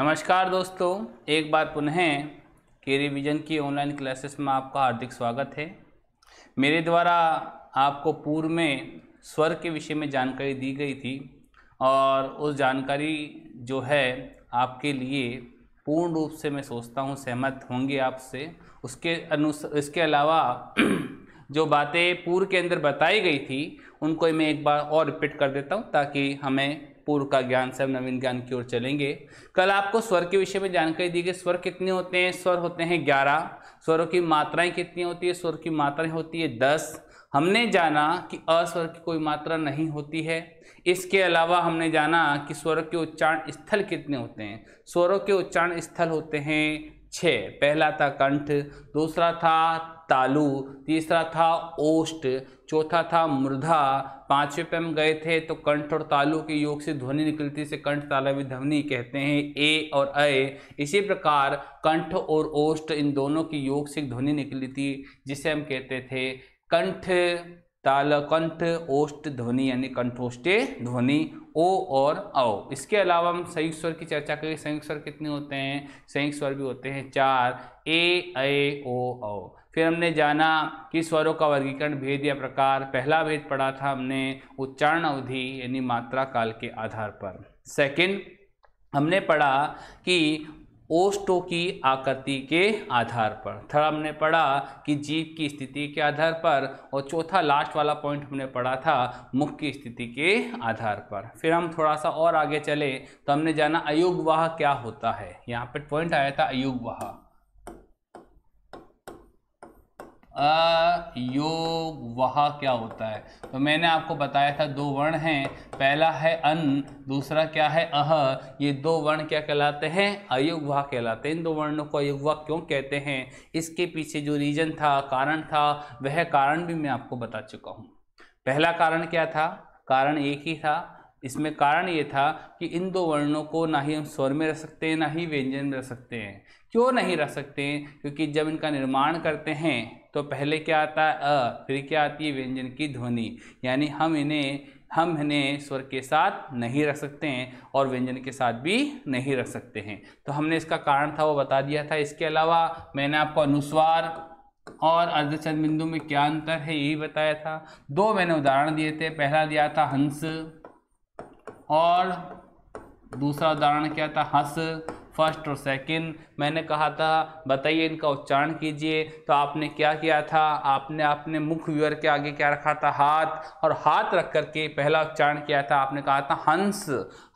नमस्कार दोस्तों एक बार पुनः के रिविज़न की ऑनलाइन क्लासेस में आपका हार्दिक स्वागत है मेरे द्वारा आपको पूर्व में स्वर के विषय में जानकारी दी गई थी और उस जानकारी जो है आपके लिए पूर्ण रूप से मैं सोचता हूँ सहमत होंगे आपसे उसके अनुसार इसके अलावा जो बातें पूर्व के अंदर बताई गई थी उनको मैं एक बार और रिपीट कर देता हूँ ताकि हमें पूर्व का ज्ञान से हम नवीन ज्ञान की ओर चलेंगे कल आपको स्वर के विषय में जानकारी दी गई स्वर कितने होते हैं स्वर होते हैं ग्यारह स्वरों की मात्राएं कितनी होती है स्वर की मात्राएं होती है दस हमने जाना कि अस्वर की कोई मात्रा नहीं होती है इसके अलावा हमने जाना कि स्वर के उच्चारण स्थल कितने होते हैं स्वरों के उच्चारण स्थल होते हैं छः पहला था कंठ दूसरा था तालु तीसरा था ओष्ट चौथा था मृधा पांचवे पे हम गए थे तो कंठ और तालु के योग से ध्वनि निकलती से कंठ तालावी ध्वनि कहते हैं ए और अय इसी प्रकार कंठ और ओष्ठ इन दोनों के योग से ध्वनि निकली थी जिसे हम कहते थे कंठ ताल कंठ ओष्ट ध्वनि यानी कंठोष्टे ध्वनि ओ और औ इसके अलावा हम संयुक्त स्वर की चर्चा करें संयुक्त स्वर कितने होते हैं संयुक्त स्वर भी होते हैं चार ए ए ओ औ फिर हमने जाना कि स्वरों का वर्गीकरण भेद या प्रकार पहला भेद पढ़ा था हमने उच्चारण अवधि यानी मात्रा काल के आधार पर सेकंड हमने पढ़ा कि ओष्टों की आकृति के आधार पर थर्ड हमने पढ़ा कि जीव की स्थिति के आधार पर और चौथा लास्ट वाला पॉइंट हमने पढ़ा था मुख की स्थिति के आधार पर फिर हम थोड़ा सा और आगे चले तो हमने जाना अयुगवाह क्या होता है यहाँ पर पॉइंट आया था अयुगवाह अयोग वह क्या होता है तो मैंने आपको बताया था दो वर्ण हैं पहला है अन दूसरा क्या है अह ये दो वर्ण क्या कहलाते हैं अयोग वह कहलाते हैं इन दो वर्णों को अयोग वह क्यों कहते हैं इसके पीछे जो रीजन था कारण था वह कारण भी मैं आपको बता चुका हूँ पहला कारण क्या था कारण एक ही था इसमें कारण ये था कि इन दो वर्णों को ना ही हम स्वर में रख सकते हैं ना ही व्यंजन में रख सकते हैं क्यों नहीं रख सकते क्योंकि जब इनका निर्माण करते हैं तो पहले क्या आता है अ फिर क्या आती है व्यंजन की ध्वनि यानी हम इन्हें हम इन्हें स्वर के साथ नहीं रख सकते हैं और व्यंजन के साथ भी नहीं रख सकते हैं तो हमने इसका कारण था वो बता दिया था इसके अलावा मैंने आपको अनुस्वार और अर्धचंद बिंदु में क्या अंतर है यही बताया था दो मैंने उदाहरण दिए थे पहला दिया था हंस और दूसरा उदाहरण क्या था हंस फर्स्ट और सेकंड मैंने कहा था बताइए इनका उच्चारण कीजिए तो आपने क्या किया था आपने अपने मुख व्यूअर के आगे क्या रखा था हाथ और हाथ रख करके पहला उच्चारण किया था आपने कहा था हंस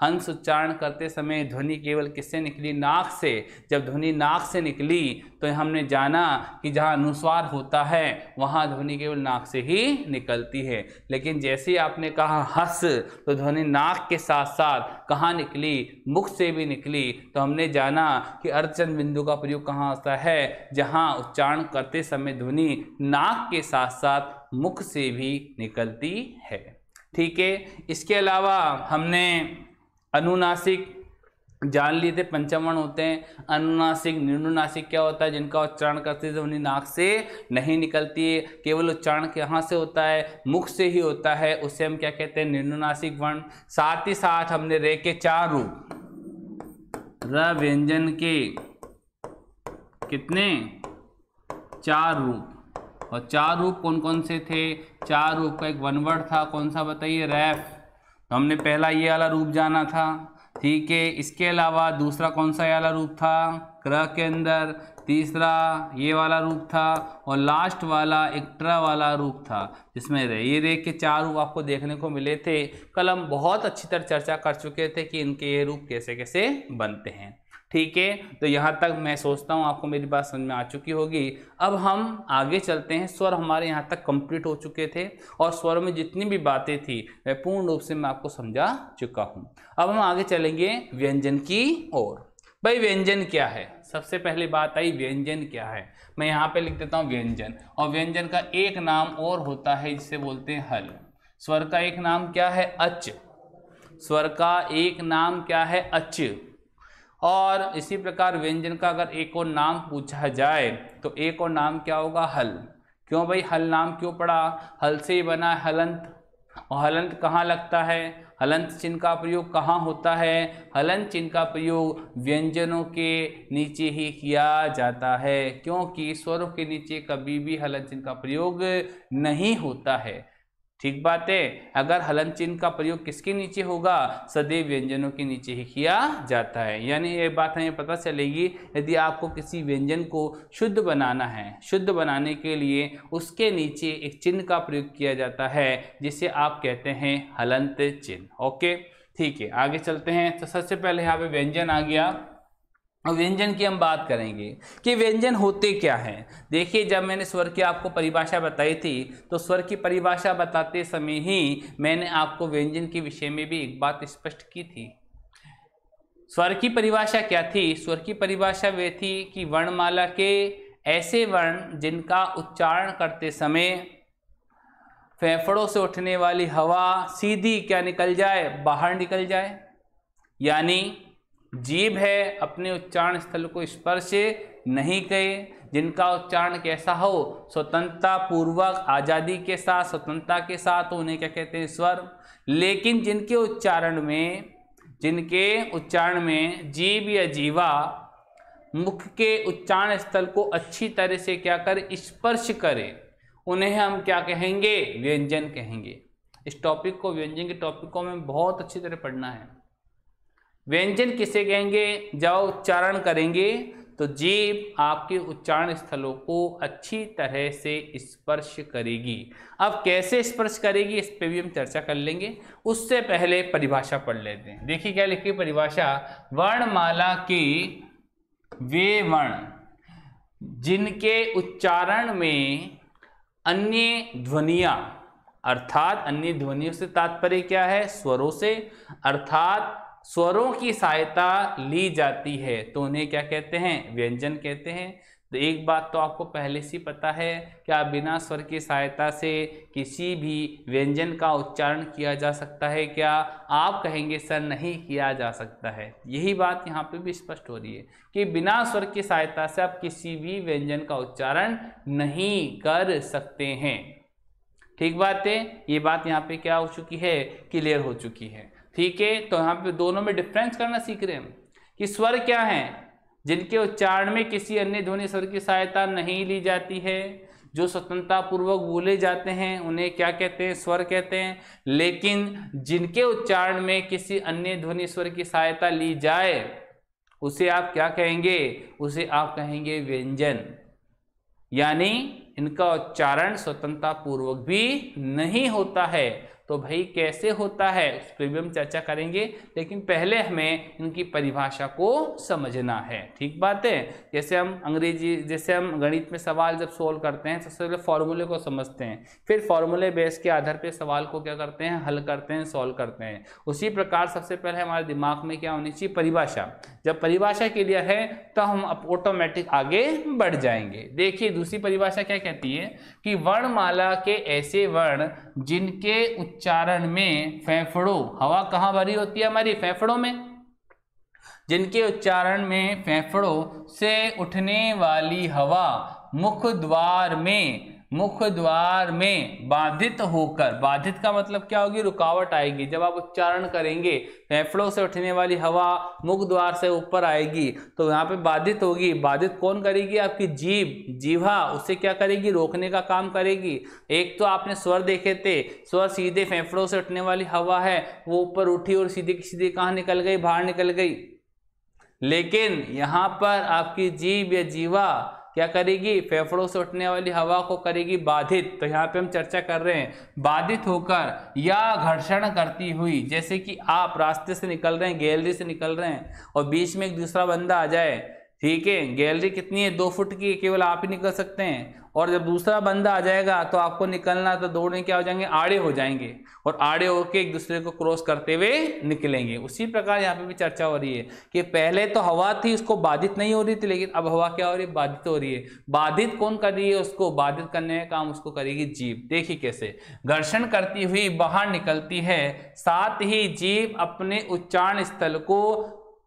हंस उच्चारण करते समय ध्वनि केवल किससे निकली नाक से जब ध्वनि नाक से निकली तो हमने जाना कि जहाँ अनुस्वार होता है वहाँ ध्वनि केवल नाक से ही निकलती है लेकिन जैसे आपने कहा हंस तो ध्वनि नाक के साथ साथ कहाँ निकली मुख से भी निकली तो हमने जाना कि अर्धचंद बिंदु का प्रयोग कहाँ होता है जहाँ उच्चारण करते समय ध्वनि नाक के साथ साथ मुख से भी निकलती है ठीक है इसके अलावा हमने अनुनासिक जान लिए थे पंचमण होते हैं अनुनासिक निर्नुनासिक क्या होता है जिनका उच्चारण करते थे उन्हें नाक से नहीं निकलती है केवल उच्चारण कहाँ से होता है मुख से ही होता है उसे हम क्या कहते हैं निर्नुनासिक वर्ण साथ ही साथ हमने रे के चार रूप र व्यंजन के कितने चार रूप और चार रूप कौन कौन से थे चार रूप का एक वनवर्ड था कौन सा बताइए रैफ तो हमने पहला ये वाला रूप जाना था ठीक है इसके अलावा दूसरा कौन सा ये वाला रूप था ग्रह के अंदर तीसरा ये वाला रूप था और लास्ट वाला एक ट्र वाला रूप था जिसमें रे ये रे के चार रूप आपको देखने को मिले थे कल हम बहुत अच्छी तरह चर्चा कर चुके थे कि इनके ये रूप कैसे कैसे बनते हैं ठीक है तो यहाँ तक मैं सोचता हूँ आपको मेरी बात समझ में आ चुकी होगी अब हम आगे चलते हैं स्वर हमारे यहाँ तक कंप्लीट हो चुके थे और स्वर में जितनी भी बातें थी मैं पूर्ण रूप से मैं आपको समझा चुका हूँ अब हम आगे चलेंगे व्यंजन की ओर भाई व्यंजन क्या है सबसे पहली बात आई व्यंजन क्या है मैं यहाँ पर लिख देता हूँ व्यंजन और व्यंजन का एक नाम और होता है जिसे बोलते हैं हल स्वर का एक नाम क्या है अच स्वर का एक नाम क्या है अच और इसी प्रकार व्यंजन का अगर एक और नाम पूछा जाए तो एक और नाम क्या होगा हल क्यों भाई हल नाम क्यों पड़ा हल से ही बना है हलंत और हलंत कहाँ लगता है हलंत चिन्ह का प्रयोग कहाँ होता है हलंत चिन्ह का प्रयोग व्यंजनों के नीचे ही किया जाता है क्योंकि स्वरों के नीचे कभी भी हलंत चिन्ह का प्रयोग नहीं होता है ठीक बात है अगर हलन चिन्ह का प्रयोग किसके नीचे होगा सदैव व्यंजनों के नीचे ही किया जाता है यानी ये बात हमें पता चलेगी यदि आपको किसी व्यंजन को शुद्ध बनाना है शुद्ध बनाने के लिए उसके नीचे एक चिन्ह का प्रयोग किया जाता है जिसे आप कहते हैं हलंत चिन्ह ओके ठीक है आगे चलते हैं तो सबसे पहले यहाँ पे व्यंजन आ गया व्यंजन की हम बात करेंगे कि व्यंजन होते क्या हैं देखिए जब मैंने स्वर की आपको परिभाषा बताई थी तो स्वर की परिभाषा बताते समय ही मैंने आपको व्यंजन के विषय में भी एक बात स्पष्ट की थी स्वर की परिभाषा क्या थी स्वर की परिभाषा वे थी कि वर्णमाला के ऐसे वर्ण जिनका उच्चारण करते समय फेफड़ों से उठने वाली हवा सीधी क्या निकल जाए बाहर निकल जाए यानी जीव है अपने उच्चारण स्थल को स्पर्श नहीं करे जिनका उच्चारण कैसा हो स्वतंत्रता पूर्वक आज़ादी के साथ स्वतंत्रता के साथ उन्हें क्या कहते हैं स्वर लेकिन जिनके उच्चारण में जिनके उच्चारण में जीव या जीवा मुख के उच्चारण स्थल को अच्छी तरह से क्या कर स्पर्श करें उन्हें हम क्या कहेंगे व्यंजन कहेंगे इस टॉपिक को व्यंजन के टॉपिक को हमें बहुत अच्छी तरह पढ़ना है व्यंजन किसे कहेंगे जब उच्चारण करेंगे तो जीव आपके उच्चारण स्थलों को अच्छी तरह से स्पर्श करेगी अब कैसे स्पर्श करेगी इस पर भी हम चर्चा कर लेंगे उससे पहले परिभाषा पढ़ लेते हैं देखिए क्या लिखी परिभाषा वर्णमाला के वे वर्ण जिनके उच्चारण में अन्य ध्वनिया अर्थात अन्य ध्वनियों से तात्पर्य क्या है स्वरों से अर्थात स्वरों की सहायता ली जाती है तो उन्हें क्या कहते हैं व्यंजन कहते हैं तो एक बात तो आपको पहले से पता है कि आप बिना स्वर की सहायता से किसी भी व्यंजन का उच्चारण किया जा सकता है क्या आप कहेंगे सर नहीं किया जा सकता है यही बात यहाँ पे भी स्पष्ट हो रही है कि बिना स्वर की सहायता से आप किसी भी व्यंजन का उच्चारण नहीं कर सकते हैं ठीक बात है ये बात यहाँ पे क्या हो चुकी है क्लियर हो चुकी है ठीक है तो यहाँ पे दोनों में डिफरेंस करना सीख रहे हैं कि स्वर क्या है जिनके उच्चारण में किसी अन्य ध्वनि स्वर की सहायता नहीं ली जाती है जो स्वतंत्रतापूर्वक बोले जाते हैं उन्हें क्या कहते हैं स्वर कहते हैं लेकिन जिनके उच्चारण में किसी अन्य ध्वनि स्वर की सहायता ली जाए उसे आप क्या कहेंगे उसे आप कहेंगे व्यंजन यानी इनका उच्चारण स्वतंत्रतापूर्वक भी नहीं होता है तो भाई कैसे होता है उस पर भी हम चर्चा करेंगे लेकिन पहले हमें इनकी परिभाषा को समझना है ठीक बात है जैसे हम अंग्रेजी जैसे हम गणित में सवाल जब सोल्व करते हैं सबसे पहले फॉर्मूले को समझते हैं फिर फॉर्मूले बेस के आधार पर सवाल को क्या करते हैं हल करते हैं सॉल्व करते हैं उसी प्रकार सबसे पहले हमारे दिमाग में क्या होनी चाहिए परिभाषा जब परिभाषा क्लियर है तो हम ऑटोमेटिक आगे बढ़ जाएंगे देखिए दूसरी परिभाषा क्या कहती है कि वर्णमाला के ऐसे वर्ण जिनके उच्चारण में फेफड़ों हवा कहाँ भरी होती है हमारी फेफड़ों में जिनके उच्चारण में फेफड़ों से उठने वाली हवा मुख द्वार में मुख द्वार में बाधित होकर बाधित का मतलब क्या होगी रुकावट आएगी जब आप उच्चारण करेंगे फेफड़ों से उठने वाली हवा मुख द्वार से ऊपर आएगी तो यहाँ पे बाधित होगी बाधित कौन करेगी आपकी जीव जीवा उसे क्या करेगी रोकने का काम करेगी एक तो आपने स्वर देखे थे स्वर सीधे फेफड़ों से उठने वाली हवा है वो ऊपर उठी और सीधे सीधे कहाँ निकल गई बाहर निकल गई लेकिन यहाँ पर आपकी जीव या जीवा क्या करेगी फेफड़ों से उठने वाली हवा को करेगी बाधित तो यहाँ पे हम चर्चा कर रहे हैं बाधित होकर या घर्षण करती हुई जैसे कि आप रास्ते से निकल रहे हैं गैलरी से निकल रहे हैं और बीच में एक दूसरा बंदा आ जाए ठीक है गैलरी कितनी है दो फुट की केवल आप ही निकल सकते हैं और जब दूसरा बंदा आ जाएगा तो आपको निकलना तो दौड़ने क्या हो जाएंगे आड़े हो जाएंगे और आड़े होके एक दूसरे को क्रॉस करते हुए निकलेंगे उसी प्रकार यहाँ पे भी चर्चा हो रही है कि पहले तो हवा थी उसको बाधित नहीं हो रही थी लेकिन अब हवा क्या हो रही है बाधित हो रही है बाधित कौन कर रही है उसको बाधित करने का काम उसको करेगी जीव देखिए कैसे घर्षण करती हुई बाहर निकलती है साथ ही जीव अपने उच्चारण स्थल को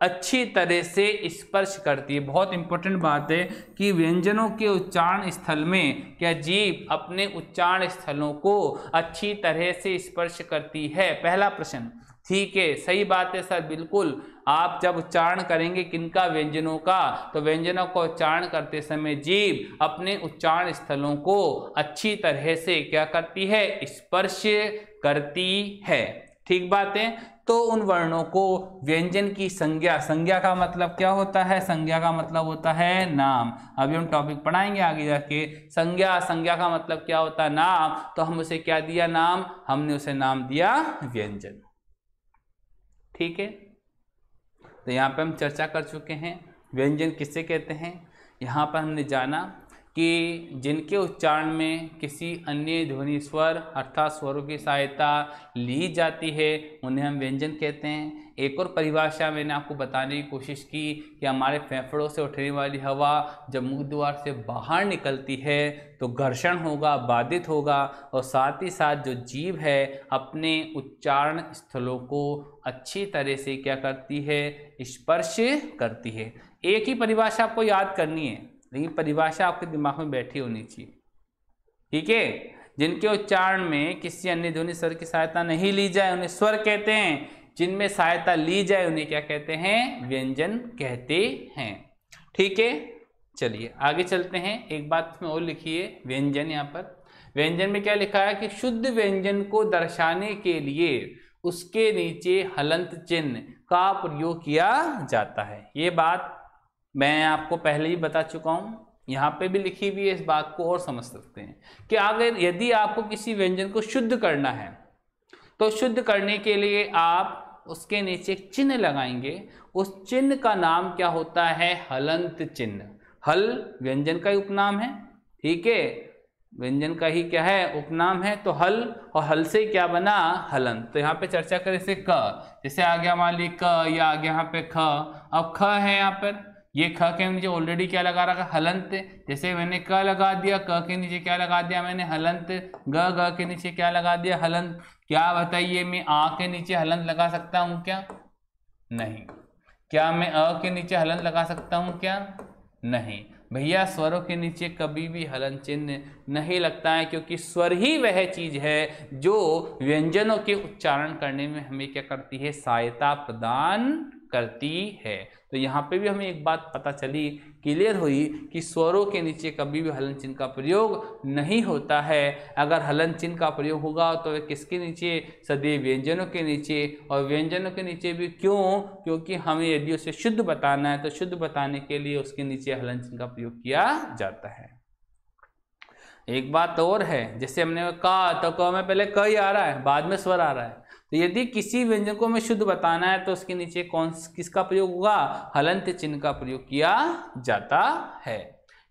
अच्छी तरह से स्पर्श करती है बहुत इंपॉर्टेंट बात है कि व्यंजनों के उच्चारण स्थल में क्या जीव अपने उच्चारण स्थलों को अच्छी तरह से स्पर्श करती है पहला प्रश्न ठीक है सही बात है सर बिल्कुल आप जब उच्चारण करेंगे किनका व्यंजनों का तो व्यंजनों का उच्चारण करते समय जीव अपने उच्चारण स्थलों को अच्छी तरह से क्या करती है स्पर्श करती है ठीक बात है तो उन वर्णों को व्यंजन की संज्ञा संज्ञा का मतलब क्या होता है संज्ञा का मतलब होता है नाम अभी हम टॉपिक पढ़ाएंगे आगे जाके संज्ञा संज्ञा का मतलब क्या होता है नाम तो हम उसे क्या दिया नाम हमने उसे नाम दिया व्यंजन ठीक है तो यहाँ पे हम चर्चा कर चुके हैं व्यंजन किससे कहते हैं यहाँ पर हमने जाना कि जिनके उच्चारण में किसी अन्य ध्वनि स्वर अर्थात स्वरों की सहायता ली जाती है उन्हें हम व्यंजन कहते हैं एक और परिभाषा मैंने आपको बताने की कोशिश की कि हमारे फेफड़ों से उठने वाली हवा जब मुख द्वार से बाहर निकलती है तो घर्षण होगा बाधित होगा और साथ ही साथ जो जीव है अपने उच्चारण स्थलों को अच्छी तरह से क्या करती है स्पर्श करती है एक ही परिभाषा आपको याद करनी है लेकिन परिभाषा आपके दिमाग में बैठी होनी चाहिए ठीक है जिनके उच्चारण में किसी अन्य ध्वनि स्वर की सहायता नहीं ली जाए उन्हें स्वर कहते हैं जिनमें सहायता ली जाए उन्हें क्या कहते हैं व्यंजन कहते हैं ठीक है चलिए आगे चलते हैं एक बात में और लिखिए व्यंजन यहाँ पर व्यंजन में क्या लिखा है कि शुद्ध व्यंजन को दर्शाने के लिए उसके नीचे हलंत चिन्ह का प्रयोग किया जाता है ये बात मैं आपको पहले ही बता चुका हूँ यहाँ पे भी लिखी हुई है इस बात को और समझ सकते हैं कि अगर यदि आपको किसी व्यंजन को शुद्ध करना है तो शुद्ध करने के लिए आप उसके नीचे एक चिन्ह लगाएंगे उस चिन्ह का नाम क्या होता है हलंत चिन्ह हल व्यंजन का ही उपनाम है ठीक है व्यंजन का ही क्या है उपनाम है तो हल और हल से क्या बना हलंत तो यहाँ पे चर्चा करें से क जैसे आ गया मान ली क या आ गया यहाँ पे ख अब ख है यहाँ पर ये ख के नीचे ऑलरेडी क्या लगा रखा हलंत जैसे मैंने क लगा दिया क के नीचे क्या लगा दिया मैंने हलंत ग ग के नीचे क्या लगा दिया हलंत क्या बताइए मैं आ के नीचे हलंत लगा सकता हूँ क्या नहीं क्या मैं अ के नीचे हलंत लगा सकता हूँ क्या नहीं भैया स्वरों के नीचे कभी भी हलन चिन्ह नहीं लगता है क्योंकि स्वर ही वह चीज़ है जो व्यंजनों के उच्चारण करने में हमें क्या करती है सहायता प्रदान करती है तो यहाँ पे भी हमें एक बात पता चली क्लियर हुई कि स्वरों के नीचे कभी भी हलन चिन्ह का प्रयोग नहीं होता है अगर हलन चिन्ह का प्रयोग होगा तो वह किसके नीचे सदैव व्यंजनों के नीचे और व्यंजनों के नीचे भी क्यों क्योंकि हमें यदि उसे शुद्ध बताना है तो शुद्ध बताने के लिए उसके नीचे हलन चिन्ह का प्रयोग किया जाता है एक बात और है जैसे हमने कहा तो क में पहले क ही आ रहा है बाद में स्वर आ रहा है तो यदि किसी व्यंजन को हमें शुद्ध बताना है तो उसके नीचे कौन किसका प्रयोग होगा हलंत चिन्ह का प्रयोग किया जाता है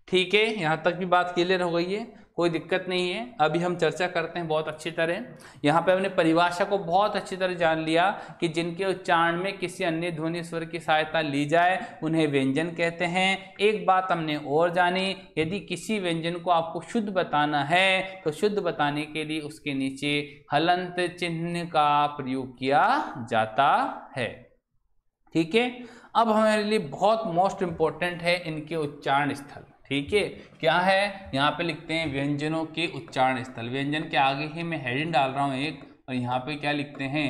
ठीक है यहाँ तक भी बात क्लियर हो गई है कोई दिक्कत नहीं है अभी हम चर्चा करते हैं बहुत अच्छी तरह यहाँ पे हमने परिभाषा को बहुत अच्छी तरह जान लिया कि जिनके उच्चारण में किसी अन्य ध्वनि स्वर की सहायता ली जाए उन्हें व्यंजन कहते हैं एक बात हमने और जानी यदि किसी व्यंजन को आपको शुद्ध बताना है तो शुद्ध बताने के लिए उसके नीचे हलंत चिन्ह का प्रयोग किया जाता है ठीक है अब हमारे लिए बहुत मोस्ट इंपॉर्टेंट है इनके उच्चारण स्थल ठीक है क्या है यहाँ पे लिखते हैं व्यंजनों के उच्चारण स्थल व्यंजन के आगे ही मैं हेडिंग डाल रहा हूँ एक और यहाँ पे क्या लिखते हैं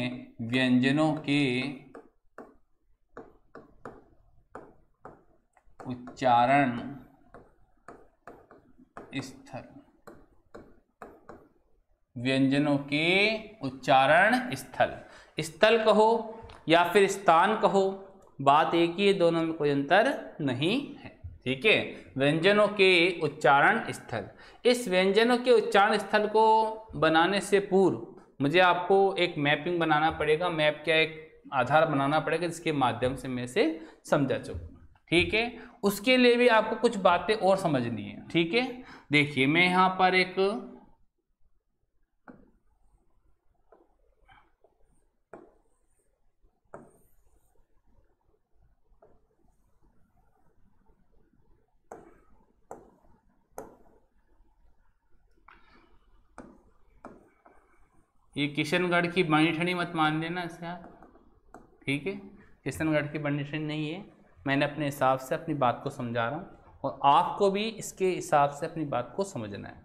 व्यंजनों के उच्चारण स्थल व्यंजनों के उच्चारण स्थल स्थल कहो या फिर स्थान कहो बात एक ही है दोनों में कोई अंतर नहीं है ठीक है व्यंजनों के उच्चारण स्थल इस व्यंजनों के उच्चारण स्थल को बनाने से पूर्व मुझे आपको एक मैपिंग बनाना पड़ेगा मैप का एक आधार बनाना पड़ेगा जिसके माध्यम से मैं इसे समझा चुका ठीक है उसके लिए भी आपको कुछ बातें और समझनी है ठीक है देखिए मैं यहाँ पर एक ये किशनगढ़ की बनी मत मान लेना इसे आप ठीक है किशनगढ़ की बनीठणी नहीं है मैंने अपने हिसाब से अपनी बात को समझा रहा हूँ और आपको भी इसके हिसाब से अपनी बात को समझना है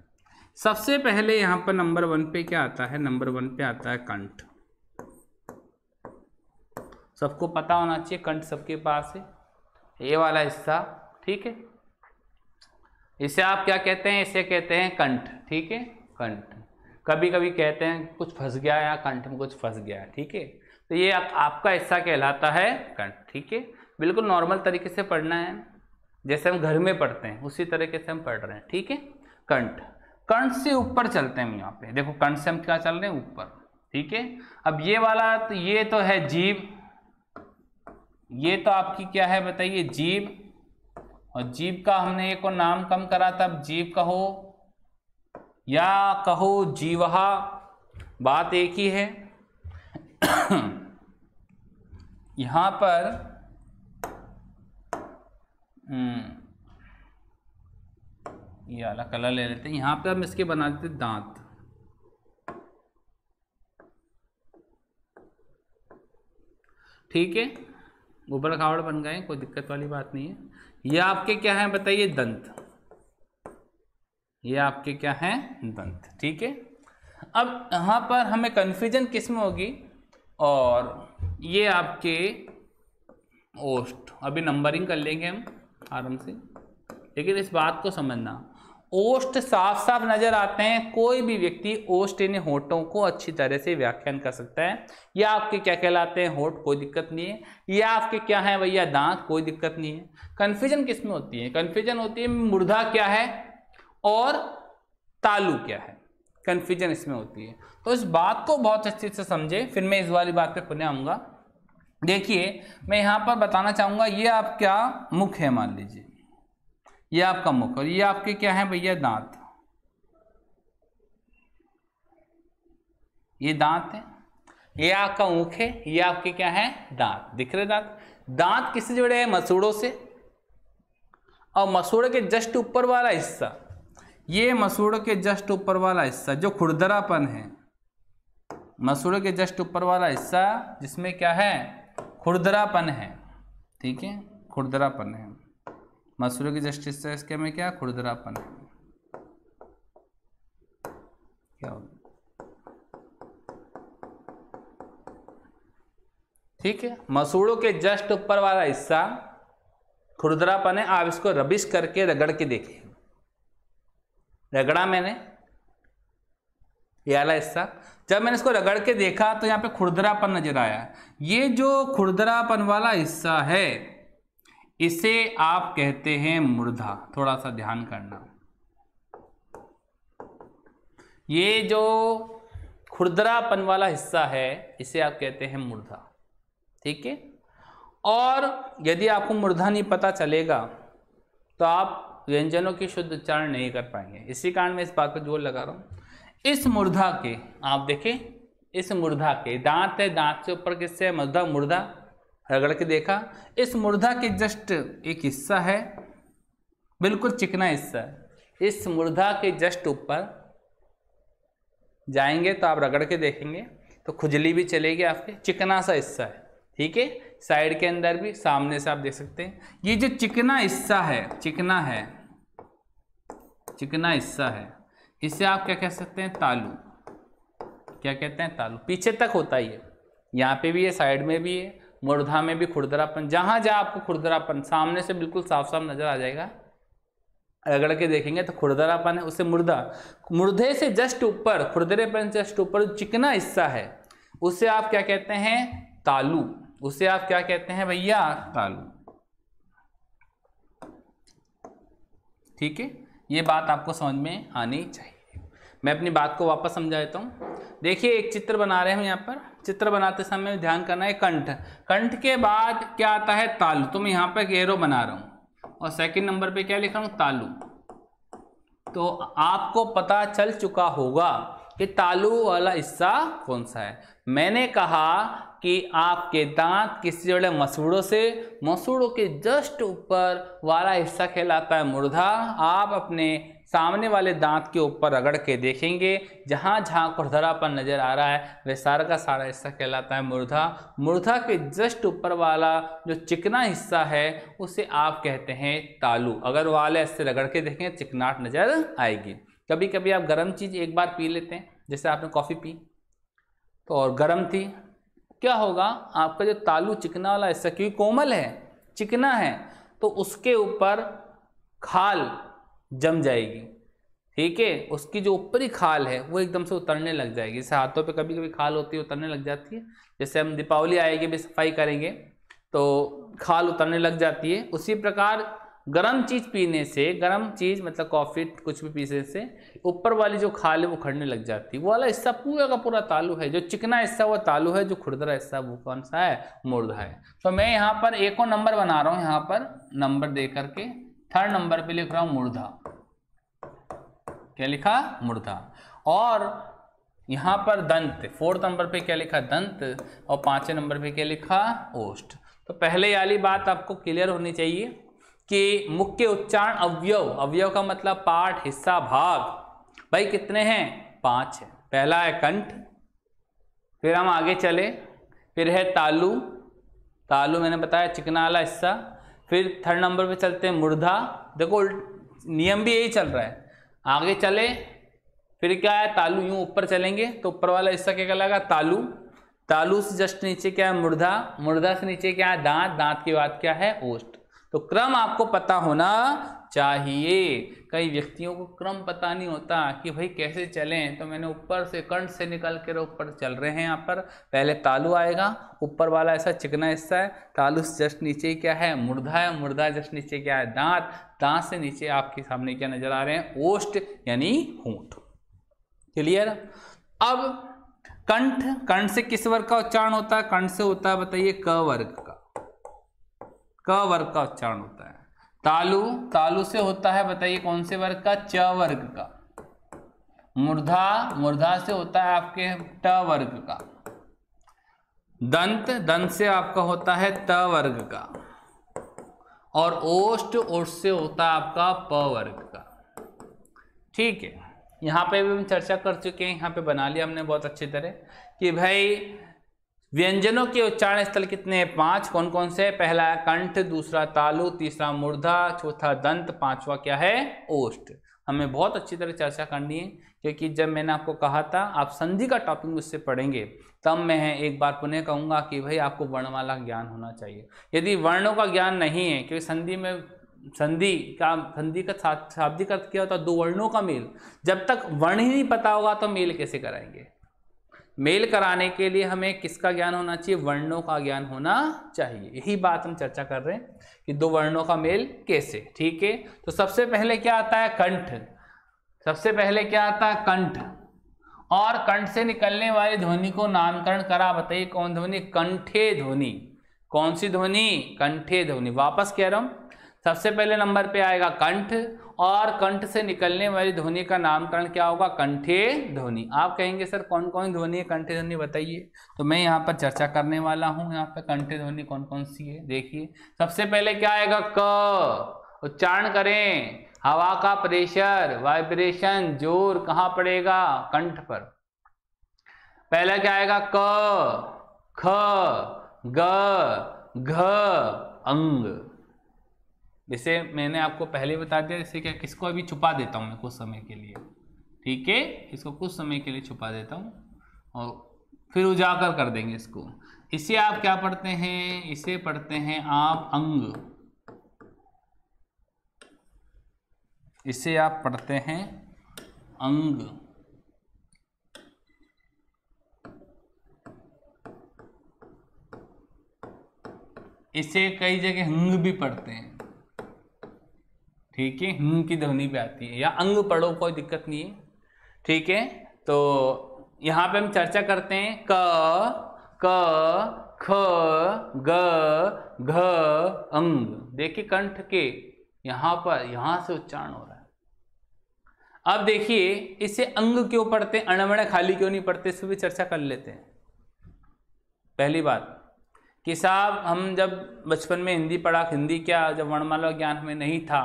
सबसे पहले यहाँ पर नंबर वन पे क्या आता है नंबर वन पे आता है कंठ सबको पता होना चाहिए कंठ सबके पास है ये वाला हिस्सा ठीक है इसे आप क्या कहते हैं इसे कहते हैं कंठ ठीक है कंठ कभी कभी कहते हैं कुछ फंस गया या कंठ में कुछ फंस गया ठीक है तो ये आप, आपका हिस्सा कहलाता है कंठ ठीक है बिल्कुल नॉर्मल तरीके से पढ़ना है जैसे हम घर में पढ़ते हैं उसी तरीके से हम पढ़ रहे हैं ठीक है कंठ कंठ से ऊपर चलते हैं हम यहाँ पे देखो कंठ से हम क्या चल रहे हैं ऊपर ठीक है अब ये वाला तो ये तो है जीव ये तो आपकी क्या है बताइए जीव और जीव का हमने एक को नाम कम करा था अब जीव का हो या कहो जीवा बात एक ही है यहाँ पर हम्म, ये वाला कलर ले लेते हैं यहां पर हम इसके बना देते दांत ठीक है गोबर खावड़ बन गए कोई दिक्कत वाली बात नहीं है ये आपके क्या है बताइए दंत ये आपके क्या है दंत ठीक है अब यहाँ पर हमें कन्फ्यूजन किस में होगी और ये आपके ओस्ट अभी नंबरिंग कर लेंगे हम आराम से लेकिन इस बात को समझना ओष्ट साफ साफ नजर आते हैं कोई भी व्यक्ति ओष्ट इन होठों को अच्छी तरह से व्याख्यान कर सकता है या आपके क्या कहलाते हैं होठ कोई दिक्कत नहीं है या आपके क्या है भैया दांत कोई दिक्कत नहीं है कन्फ्यूजन किस में होती है कन्फ्यूजन होती है मुर्दा क्या है और तालू क्या है कन्फ्यूजन इसमें होती है तो इस बात को बहुत अच्छे से समझे फिर मैं इस वाली बात पे पुनः आऊँगा देखिए मैं यहाँ पर बताना चाहूँगा ये आपका मुख है मान लीजिए ये आपका मुख और ये आपके क्या है भैया दांत ये दांत है ये आपका मुख है ये आपके क्या है दांत दिख रहे दांत दांत किससे जुड़े हैं मसूड़ों से और मसूड़े के जस्ट ऊपर वाला हिस्सा ये मसूड़ों के जस्ट ऊपर वाला हिस्सा जो खुरदरापन है मसूड़ों के जस्ट ऊपर वाला हिस्सा जिसमें क्या है खुरदरापन है ठीक है खुरदरापन है मसूड़ों के जस्ट हिस्सा इसके में क्या खुरदरापन है क्या होगा ठीक है मसूड़ों के जस्ट ऊपर वाला हिस्सा खुरदरापन है आप इसको रबिश करके रगड़ के देखें रगड़ा मैंने ये वाला हिस्सा जब मैंने इसको रगड़ के देखा तो यहाँ पे खुरदरापन नजर आया ये जो खुरदरापन वाला हिस्सा है इसे आप कहते हैं मुर्धा थोड़ा सा ध्यान करना ये जो खुरदरापन वाला हिस्सा है इसे आप कहते हैं मुर्धा ठीक है और यदि आपको मुर्धा नहीं पता चलेगा तो आप व्यंजनों की शुद्ध उच्चारण नहीं कर पाएंगे इसी कारण मैं इस बात पर जोर लगा रहा हूँ इस मुर्धा के आप देखें इस मुर्धा के दांत है दांत से ऊपर किससे है मुर्धा मुर्धा रगड़ के देखा इस मुर्धा के जस्ट एक हिस्सा है बिल्कुल चिकना हिस्सा है इस मुर्धा के जस्ट ऊपर जाएंगे तो आप रगड़ के देखेंगे तो खुजली भी चलेगी आपके चिकना सा हिस्सा है ठीक है साइड के अंदर भी सामने से आप देख सकते हैं ये जो चिकना हिस्सा है चिकना है चिकना हिस्सा है इसे आप क्या कह सकते हैं तालू क्या कहते हैं तालू पीछे तक होता ही है यहाँ पे भी है साइड में भी है मुर्धा में भी खुरदरापन जहाँ जहाँ आपको खुरदरापन सामने से बिल्कुल साफ साफ नजर आ जाएगा रगड़ के देखेंगे तो खुरदरापन है उसे मुर्दा मुर्दे से जस्ट ऊपर खुरदरेपन से जस्ट ऊपर चिकना हिस्सा है उसे आप क्या कहते हैं तालू उसे आप क्या कहते हैं भैया तालू ठीक है ये बात आपको समझ में आनी चाहिए मैं अपनी बात को वापस समझा देता हूँ देखिए एक चित्र बना रहे हैं यहाँ पर चित्र बनाते समय ध्यान करना है कंठ कंठ के बाद क्या आता है तालु तो मैं यहाँ पर एक एरो बना रहा हूँ और सेकंड नंबर पे क्या लिख रहा हूँ तालु तो आपको पता चल चुका होगा कि तालु वाला हिस्सा कौन सा है मैंने कहा कि आपके दांत किसी जुड़े मसूड़ों से मसूड़ों के जस्ट ऊपर वाला हिस्सा कहलाता है मुर्धा आप अपने सामने वाले दांत के ऊपर रगड़ के देखेंगे जहाँ जहाँ पर नज़र आ रहा है वह सारा का सारा हिस्सा कहलाता है मुर्धा मुर्धा के जस्ट ऊपर वाला जो चिकना हिस्सा है उसे आप कहते हैं तालू अगर वाले ऐसे रगड़ के देखें चिकनाहट नज़र आएगी कभी कभी आप गर्म चीज़ एक बार पी लेते हैं जैसे आपने कॉफ़ी पी तो और गर्म थी क्या होगा आपका जो तालू चिकना वाला हिस्सा क्योंकि कोमल है चिकना है तो उसके ऊपर खाल जम जाएगी ठीक है उसकी जो ऊपरी खाल है वो एकदम से उतरने लग जाएगी जैसे हाथों पे कभी कभी खाल होती है उतरने लग जाती है जैसे हम दीपावली आएगी भी सफाई करेंगे तो खाल उतरने लग जाती है उसी प्रकार गर्म चीज़ पीने से गर्म चीज़ मतलब कॉफ़ी कुछ भी पीने से ऊपर वाली जो खाल है वो खड़ने लग जाती है वो वाला हिस्सा पूरा का पूरा तालु है जो चिकना हिस्सा वो तालु है जो खुरदरा हिस्सा वो कौन सा है मुर्दा है तो मैं यहाँ पर एक और नंबर बना रहा हूँ यहाँ पर नंबर दे करके थर्ड नंबर पे लिख रहा हूँ मुर्दा क्या लिखा मुर्दा और यहाँ पर दंत फोर्थ नंबर पर क्या लिखा दंत और पाँचवें नंबर पर क्या लिखा ओस्ट तो पहले वाली बात आपको क्लियर होनी चाहिए कि मुख्य उच्चारण अवयव अवयव का मतलब पाठ हिस्सा भाग भाई कितने हैं पांच है पहला है कंठ फिर हम आगे चले फिर है तालु तालु मैंने बताया चिकना वाला हिस्सा फिर थर्ड नंबर पे चलते हैं मुर्धा देखो नियम भी यही चल रहा है आगे चले फिर क्या है तालू यूं ऊपर चलेंगे तो ऊपर वाला हिस्सा क्या कहलाएगा तालू तालू से जस्ट नीचे क्या है मुर्धा मुर्धा से नीचे क्या है दांत दांत की बात क्या है ओस्ट तो क्रम आपको पता होना चाहिए कई व्यक्तियों को क्रम पता नहीं होता कि भाई कैसे चलें तो मैंने ऊपर से कंठ से निकल कर ऊपर चल रहे हैं यहाँ पर पहले तालू आएगा ऊपर वाला ऐसा चिकना हिस्सा है तालू से जस्ट नीचे क्या है मुर्दा है मुर्दा जस्ट नीचे क्या है दांत दांत से नीचे आपके सामने क्या नजर आ रहे हैं ओष्ट यानी होंठ क्लियर अब कंठ कंठ से किस वर्ग का उच्चारण होता है कंठ से होता है बताइए क वर्ग का वर्ग का उच्चारण होता है तालु तालु से होता है बताइए कौन से वर्ग का च वर्ग का मुर्धा मुर्धा से होता है आपके ट वर्ग का दंत दंत से आपका होता है त वर्ग का और ओष्ट ओष्ट से होता है आपका प वर्ग का ठीक है यहाँ पे भी हम चर्चा कर चुके हैं यहाँ पे बना लिया हमने बहुत अच्छी तरह कि भाई व्यंजनों के उच्चारण स्थल कितने पांच कौन कौन से पहला है कंठ दूसरा तालु तीसरा मूर्धा चौथा दंत पांचवा क्या है ओष्ट हमें बहुत अच्छी तरह चर्चा करनी है क्योंकि जब मैंने आपको कहा था आप संधि का टॉपिक उससे पढ़ेंगे तब मैं एक बार पुनः कहूँगा कि भाई आपको वर्णमाला ज्ञान होना चाहिए यदि वर्णों का ज्ञान नहीं है क्योंकि संधि में संधि का संधि का शाब्दिक अर्थ क्या होता है दो वर्णों का मेल जब तक वर्ण ही नहीं पता होगा तो मेल कैसे कराएंगे मेल कराने के लिए हमें किसका ज्ञान होना चाहिए वर्णों का ज्ञान होना चाहिए यही बात हम चर्चा कर रहे हैं कि दो वर्णों का मेल कैसे ठीक है तो सबसे पहले क्या आता है कंठ सबसे पहले क्या आता है कंठ और कंठ से निकलने वाली ध्वनि को नामकरण करा बताइए कौन ध्वनि कंठे ध्वनि कौन सी ध्वनि कंठे ध्वनि वापस कह रहा हूं सबसे पहले नंबर पे आएगा कंठ और कंठ से निकलने वाली ध्वनि का नामकरण क्या होगा कंठे ध्वनि आप कहेंगे सर कौन कौन ध्वनि है कंठे ध्वनि बताइए तो मैं यहाँ पर चर्चा करने वाला हूँ यहाँ पर कंठे ध्वनि कौन कौन सी है देखिए सबसे पहले क्या आएगा क उच्चारण करें हवा का प्रेशर वाइब्रेशन जोर कहाँ पड़ेगा कंठ पर पहला क्या आएगा क ख ग घ अंग जैसे मैंने आपको पहले बता दिया जैसे क्या किसको अभी छुपा देता हूँ मैं कुछ समय के लिए ठीक है इसको कुछ समय के लिए छुपा देता हूँ और फिर उजागर कर देंगे इसको इसे आप क्या पढ़ते हैं इसे पढ़ते हैं आप अंग इसे आप पढ़ते हैं अंग इसे कई जगह हंग भी पढ़ते हैं ठीक है हम हम्म की ध्वनि पे आती है या अंग पढ़ो कोई दिक्कत नहीं है ठीक है तो यहाँ पे हम चर्चा करते हैं क क ख ग घ अंग देखिए कंठ के यहाँ पर यहाँ से उच्चारण हो रहा है अब देखिए इसे अंग क्यों पढ़ते अणवण खाली क्यों नहीं पढ़ते इस भी चर्चा कर लेते हैं पहली बात कि साहब हम जब बचपन में हिंदी पढ़ा हिंदी क्या जब वर्णमाला ज्ञान हमें नहीं था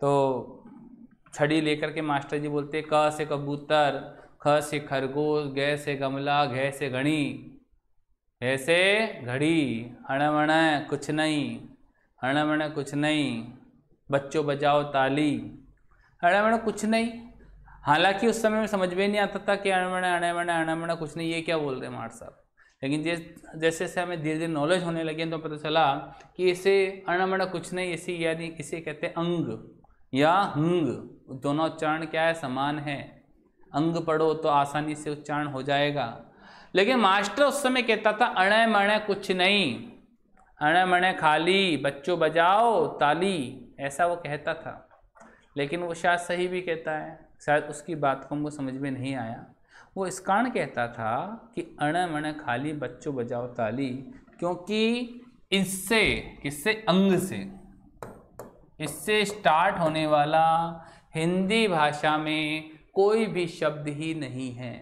तो छड़ी लेकर के मास्टर जी बोलते क से कबूतर ख से खरगोश गै से गमला घे से घड़ी घे से घड़ी हणमण कुछ नहीं हणमण कुछ नहीं बच्चों बजाओ ताली अणमण कुछ नहीं हालांकि उस समय में समझ में नहीं आता था कि अणमण अणमण अणमण कुछ नहीं ये क्या बोल रहे मार साहब लेकिन जैसे जैसे जैसे हमें धीरे धीरे नॉलेज होने लगे तो पता चला कि इसे अणमण कुछ नहीं इसे यानी इसे कहते हैं अंग या हंग दोनों उच्चारण क्या है समान है अंग पढ़ो तो आसानी से उच्चारण हो जाएगा लेकिन मास्टर उस समय कहता था अणय मणय कुछ नहीं अणय मणय खाली बच्चों बजाओ ताली ऐसा वो कहता था लेकिन वो शायद सही भी कहता है शायद उसकी बात को हमको समझ में नहीं आया वो इस कारण कहता था कि अणय मणय खाली बच्चों बजाओ ताली क्योंकि इससे किससे अंग से इससे स्टार्ट होने वाला हिंदी भाषा में कोई भी शब्द ही नहीं है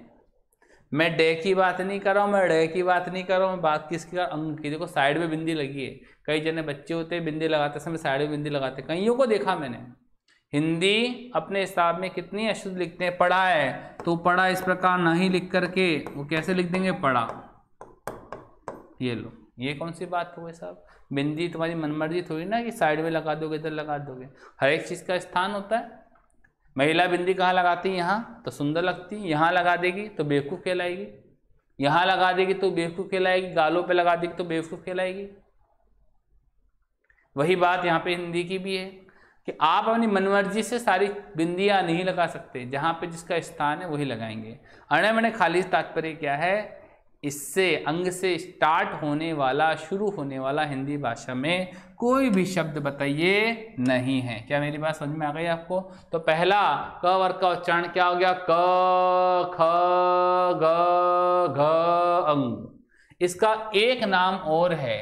मैं डे की बात नहीं कर रहा हूँ मैं डे की बात नहीं कर रहा हूँ बात किसकी कर अंग की देखो साइड में बिंदी लगी है कई जने बच्चे होते हैं बिंदी लगाते समय साइड में बिंदी लगाते कईयों को देखा मैंने हिंदी अपने हिसाब में कितनी अशुद्ध लिखते हैं पढ़ा है तो पढ़ा इस प्रकार नहीं लिख करके वो कैसे लिख देंगे पढ़ा ये लो ये कौन सी बात हुई साहब बिंदी तुम्हारी मनमर्जी थोड़ी ना कि साइड में लगा दोगे इधर लगा दोगे हर एक चीज़ का स्थान होता है महिला बिंदी कहाँ लगाती है यहाँ तो सुंदर लगती है यहाँ लगा देगी तो बेवकूफ़ कहलाएगी यहाँ लगा देगी तो बेवकूफ़ खेलाएगी गालों पे लगा देगी तो बेवकूफ़ कहलाएगी वही बात यहाँ पे हिंदी की भी है कि आप अपनी मनमर्जी से सारी बिंदियाँ नहीं लगा सकते जहाँ पे जिसका स्थान है वही लगाएंगे मणे खाली तात्पर्य क्या है इससे अंग से स्टार्ट होने वाला शुरू होने वाला हिंदी भाषा में कोई भी शब्द बताइए नहीं है क्या मेरी बात समझ में आ गई आपको तो पहला क वर्ग का उच्चारण क्या हो गया क ख ग घ अंग इसका एक नाम और है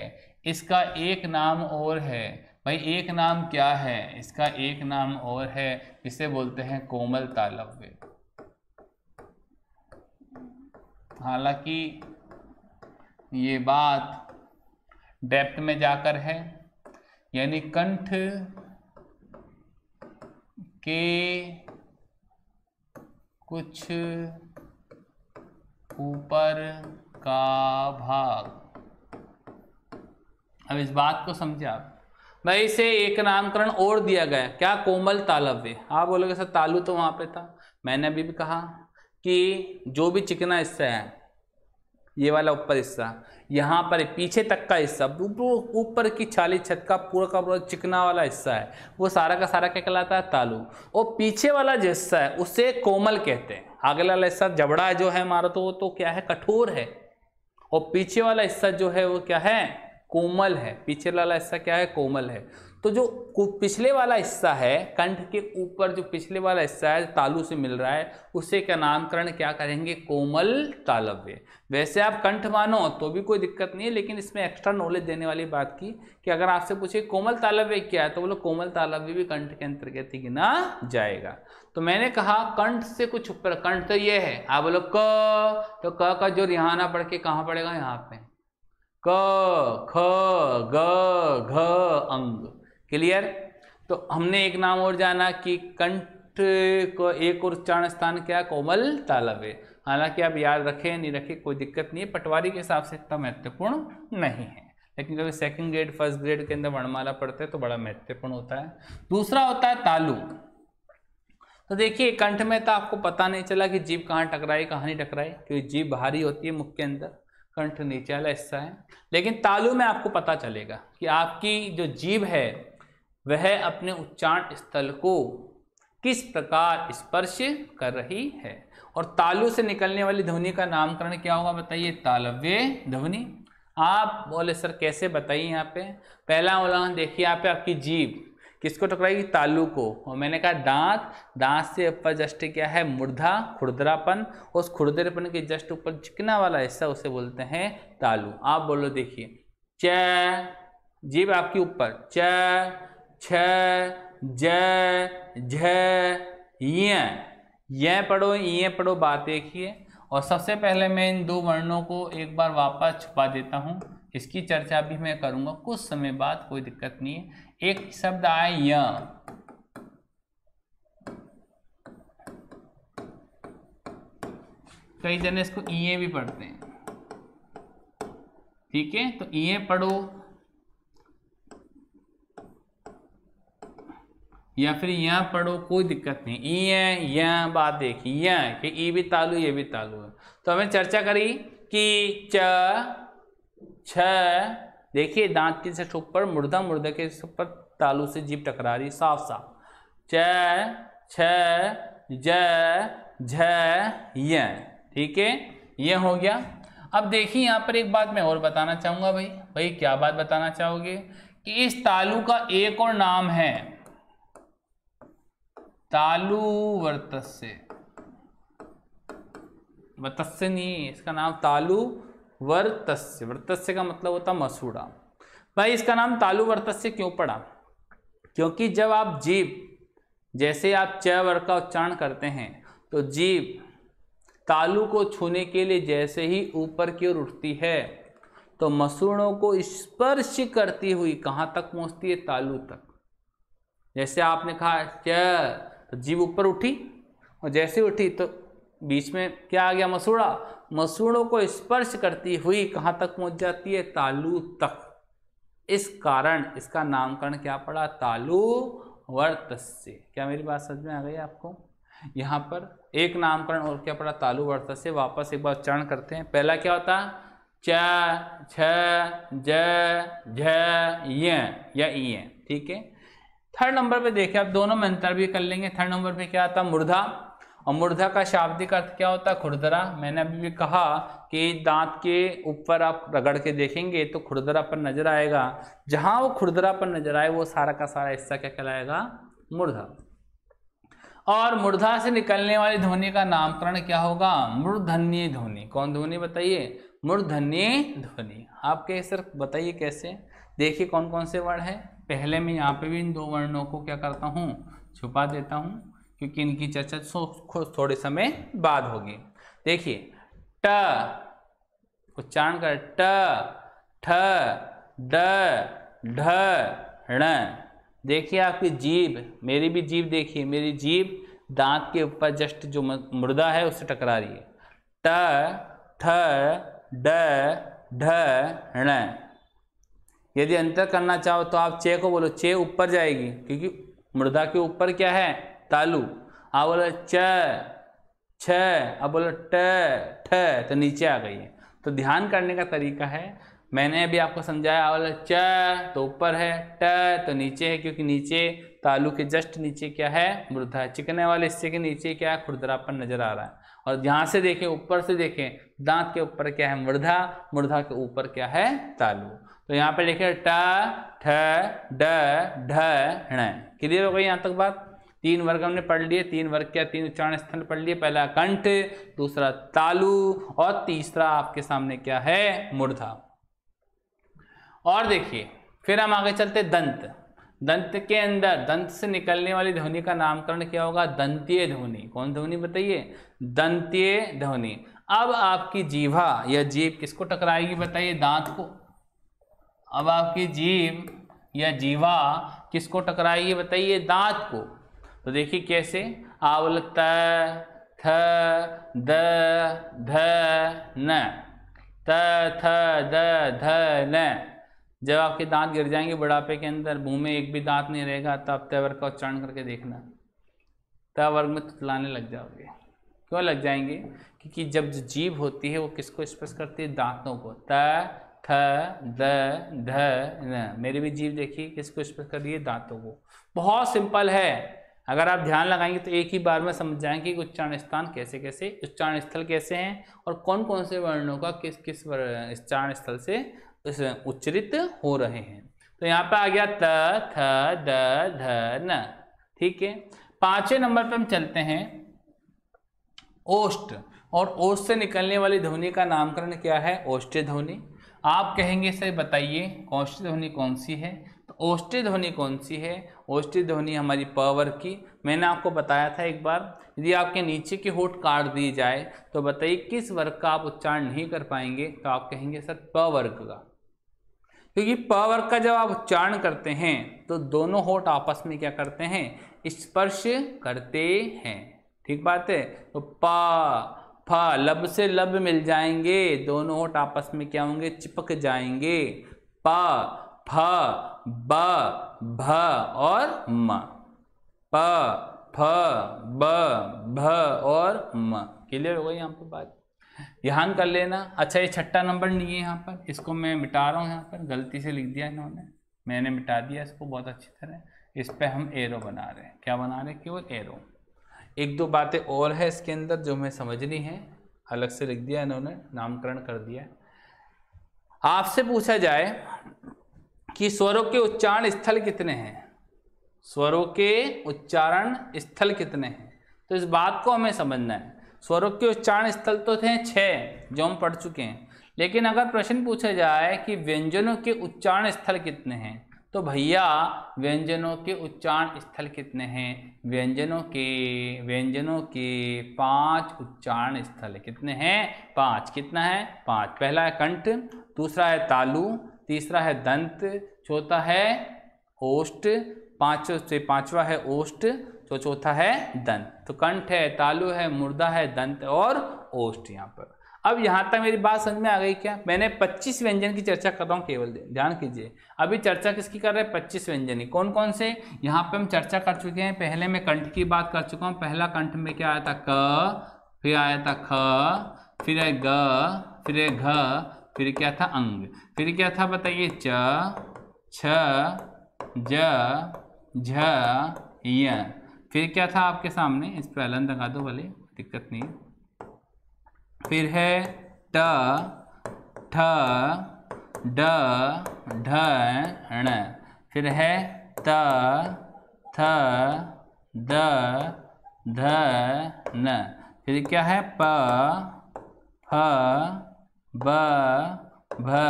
इसका एक नाम और है भाई एक नाम क्या है इसका एक नाम और है इसे बोलते हैं कोमल तालव्य हालांकि ये बात डेप्थ में जाकर है यानी कंठ के कुछ ऊपर का भाग अब इस बात को समझे आप भाई इसे एक नामकरण और दिया गया क्या कोमल तालव्य आप बोलोगे सर तालु तो वहां पे था मैंने अभी भी कहा कि जो भी चिकना हिस्सा है ये वाला ऊपर हिस्सा यहाँ पर पीछे तक का हिस्सा ऊपर की छाली छत का पूरा का पूरा चिकना वाला हिस्सा है वो सारा का सारा क्या कहलाता है तालू और पीछे वाला जो हिस्सा है उसे कोमल कहते हैं आगे वाला हिस्सा जबड़ा जो है हमारा तो वो तो क्या है कठोर है और पीछे वाला हिस्सा जो है वो क्या है कोमल है पीछे वाला हिस्सा क्या है कोमल है तो जो पिछले वाला हिस्सा है कंठ के ऊपर जो पिछले वाला हिस्सा है तालु से मिल रहा है उसे का नामकरण क्या करेंगे कोमल तालव्य वैसे आप कंठ मानो तो भी कोई दिक्कत नहीं है लेकिन इसमें एक्स्ट्रा नॉलेज देने वाली बात की कि अगर आपसे पूछे कोमल तालव्य क्या है तो बोलो कोमल तालव्य भी कंठ के अंतर्गत ही गिना जाएगा तो मैंने कहा कंठ से कुछ ऊपर कंठ तो ये है आप बोलो क तो क का जो रिहाना पढ़ के कहाँ पड़ेगा यहाँ पे क ख ग घ अंग क्लियर तो हमने एक नाम और जाना कि कंठ को एक और उच्चारण स्थान क्या कोमल तालब है हालांकि आप याद रखें नहीं रखें कोई दिक्कत नहीं है पटवारी के हिसाब से इतना महत्वपूर्ण नहीं है लेकिन कभी सेकंड ग्रेड फर्स्ट ग्रेड के अंदर वर्णमाला पढ़ते हैं तो बड़ा महत्वपूर्ण होता है दूसरा होता है तालुक तो देखिए कंठ में तो आपको पता नहीं चला कि जीभ कहाँ टकराई कहाँ नहीं टकराई क्योंकि जीभ भारी होती है मुख के अंदर कंठ नीचे वाला हिस्सा है लेकिन तालु में आपको पता चलेगा कि आपकी जो जीभ है वह अपने उच्चारण स्थल को किस प्रकार स्पर्श कर रही है और तालु से निकलने वाली ध्वनि का नामकरण क्या होगा बताइए तालव्य ध्वनि आप बोले सर कैसे बताइए यहाँ पे पहला बोला देखिए यहाँ पे आपकी जीव किसको टकराएगी तालु को और मैंने कहा दांत दांत से ऊपर जस्ट क्या है मुर्धा खुरदरापन उस खुरदरेपन के जस्ट ऊपर चिकना वाला हिस्सा उसे बोलते हैं तालू आप बोलो देखिए चीब आपकी आपके ऊपर च छ झ पढ़ो ये पढ़ो बात देखिए और सबसे पहले मैं इन दो वर्णों को एक बार वापस छुपा देता हूँ इसकी चर्चा भी मैं करूँगा कुछ समय बाद कोई दिक्कत नहीं है एक शब्द आए य कई जने इसको ई भी पढ़ते हैं ठीक है तो ई पढ़ो या फिर यहाँ पढ़ो कोई दिक्कत नहीं ई है यह बात देखी यह है कि ई भी तालु ये भी तालु है तो हमें चर्चा करी कि च छ देखिए दांत की से ठोक पर मुर्दा मुर्दा के ऊपर तालु से जीप टकरा रही साफ साफ च छ ज झ ठीक है ये हो गया अब देखिए यहाँ पर एक बात मैं और बताना चाहूँगा भाई भाई क्या बात बताना चाहोगे कि इस तालु का एक और नाम है तालुवर्तस्य वर्तस्य नहीं इसका नाम तालु वर्तस्य वर्तस्य का मतलब होता मसूड़ा भाई इसका नाम तालु वर्तस्य क्यों पड़ा क्योंकि जब आप जीव जैसे आप च का उच्चारण करते हैं तो जीव तालु को छूने के लिए जैसे ही ऊपर की ओर उठती है तो मसूड़ों को स्पर्श करती हुई कहाँ तक पहुँचती है तालु तक जैसे आपने कहा च तो जीव ऊपर उठी और जैसे उठी तो बीच में क्या आ गया मसूड़ा मसूड़ों को स्पर्श करती हुई कहाँ तक पहुँच जाती है तालू तक इस कारण इसका नामकरण क्या पड़ा तालु वर्तस्य क्या मेरी बात समझ में आ गई आपको यहाँ पर एक नामकरण और क्या पड़ा तालु वर्तस्य वापस एक बार उच्चारण करते हैं पहला क्या होता च छ ज झ ठीक है थर्ड नंबर पे देखिए आप दोनों में अंतर भी कर लेंगे थर्ड नंबर पे क्या आता मुर्धा और मुर्धा का शाब्दिक अर्थ क्या होता है खुरदरा मैंने अभी भी कहा कि दांत के ऊपर आप रगड़ के देखेंगे तो खुरदरा पर नजर आएगा जहां वो खुरदरा पर नजर आए वो सारा का सारा हिस्सा क्या कहलाएगा मुर्धा और मुर्धा से निकलने वाली ध्वनि का नामकरण क्या होगा मूर्धन्य ध्वनि कौन ध्वनि बताइए मूर्धन्य ध्वनि आप कैसे बताइए कैसे देखिए कौन कौन से वर्ड है पहले मैं यहाँ पे भी इन दो वर्णों को क्या करता हूँ छुपा देता हूँ क्योंकि इनकी चर्चा थोड़े समय बाद होगी देखिए ट उच्चारण कर ट ठ ड ढ ण देखिए आपकी जीभ मेरी भी जीभ देखिए मेरी जीभ दांत के ऊपर जस्ट जो मुर्दा है उससे टकरा रही है ट ठ ड ढ ण यदि अंतर करना चाहो तो आप चे को बोलो चे ऊपर जाएगी क्योंकि मृदा के ऊपर क्या है तालु आप बोलो च छ अब बोलो ट ठ तो नीचे आ गई है तो ध्यान करने का तरीका है मैंने अभी आपको समझाया बोला च तो ऊपर है ट तो नीचे है क्योंकि नीचे तालु के जस्ट नीचे क्या है मृदा है चिकने वाले हिस्से के नीचे क्या है खुरदरापन नजर आ रहा है और यहाँ से देखें ऊपर से देखें दांत के ऊपर क्या है मृदा मृदा के ऊपर क्या है तालु तो यहाँ पे लिखे ट ठ क्लियर हो गई यहाँ तक बात तीन वर्ग हमने पढ़ लिए तीन वर्ग क्या तीन उच्चारण स्थल पढ़ लिए पहला कंठ दूसरा तालु और तीसरा आपके सामने क्या है मूर्धा और देखिए फिर हम आगे चलते दंत दंत के अंदर दंत से निकलने वाली ध्वनि का नामकरण क्या होगा दंतीय ध्वनि कौन ध्वनि बताइए दंतीय ध्वनि अब आपकी जीवा या जीव किसको टकराएगी बताइए दांत को अब आपकी जीव या जीवा किसको टकराएगी बताइए दांत को तो देखिए कैसे आवल त थ द ध न त थ द ध न जब आपके दांत गिर जाएंगे बुढ़ापे के अंदर मुंह में एक भी दांत नहीं रहेगा तब तय वर्ग का उच्चारण करके देखना तय वर्ग में तुतलाने लग जाओगे क्यों लग जाएंगे क्योंकि जब जीव होती है वो किसको स्पर्श करती है दांतों को त थ द ध न मेरे भी जीव देखिए किसको स्पर्श कर दिए दांतों को बहुत सिंपल है अगर आप ध्यान लगाएंगे तो एक ही बार में समझ जाएंगे कि उच्चारण स्थान कैसे कैसे उच्चारण स्थल कैसे हैं और कौन कौन से वर्णों का किस किस उच्चारण स्थल से उच्चरित हो रहे हैं तो यहाँ पर आ गया त थ द ध न ठीक है पांचवें नंबर पर हम चलते हैं ओष्ट और ओष्ट से निकलने वाली ध्वनि का नामकरण क्या है ओष्ट ध्वनि आप कहेंगे सर बताइए औष्ठी ध्वनि कौन सी है तो औष्ठी ध्वनि कौन सी है औष्टि ध्वनि हमारी पावर की मैंने आपको बताया था एक बार यदि आपके नीचे की होठ काट दी जाए तो बताइए किस वर्ग का आप उच्चारण नहीं कर पाएंगे तो आप कहेंगे सर प वर्ग का क्योंकि प वर्ग का जब आप उच्चारण करते हैं तो दोनों होठ आपस में क्या करते हैं स्पर्श करते हैं ठीक बात है तो प फ लब से लब मिल जाएंगे दोनों होठ आपस में क्या होंगे चिपक जाएंगे प फ ब भ और म प फ ब भ और म क्लियर हो गई यहाँ पर बात ध्यान कर लेना अच्छा ये छठा नंबर नहीं है यहाँ पर इसको मैं मिटा रहा हूँ यहाँ पर गलती से लिख दिया इन्होंने मैंने मिटा दिया इसको बहुत अच्छी तरह इस पर हम एरो बना रहे हैं क्या बना रहे हैं केवल एरो एक दो बातें और है इसके अंदर जो हमें समझनी है अलग से लिख दिया इन्होंने नामकरण कर दिया आपसे पूछा जाए कि स्वरों के उच्चारण स्थल कितने हैं स्वरों के उच्चारण स्थल कितने हैं तो इस बात को हमें समझना है स्वरों के उच्चारण स्थल तो थे छः जो हम पढ़ चुके हैं लेकिन अगर प्रश्न पूछा जाए कि व्यंजनों के उच्चारण स्थल कितने हैं तो भैया व्यंजनों के उच्चारण स्थल कितने हैं व्यंजनों के व्यंजनों के पांच उच्चारण स्थल कितने हैं पांच कितना है पांच पहला है कंठ दूसरा है तालु तीसरा है दंत चौथा है ओष्ट पाँच से पांचवा है ओष्ट तो चौथा है दंत तो कंठ है तालु है मुर्दा है दंत और ओष्ट यहाँ पर अब यहाँ तक मेरी बात समझ में आ गई क्या मैंने 25 व्यंजन की चर्चा कर रहा हूँ केवल ध्यान कीजिए अभी चर्चा किसकी कर रहे हैं 25 व्यंजन की कौन कौन से यहाँ पे हम चर्चा कर चुके हैं पहले मैं कंठ की बात कर चुका हूँ पहला कंठ में क्या आया था क फिर आया था ख फिर है ग फिर है घ फिर क्या था अंग फिर क्या था बताइए च छ झ फिर क्या था आपके सामने इस पर अलग लगा दो भले दिक्कत नहीं फिर है ट ठ ड ढ ण फिर है त थ द ध न फिर क्या है प फ ब भ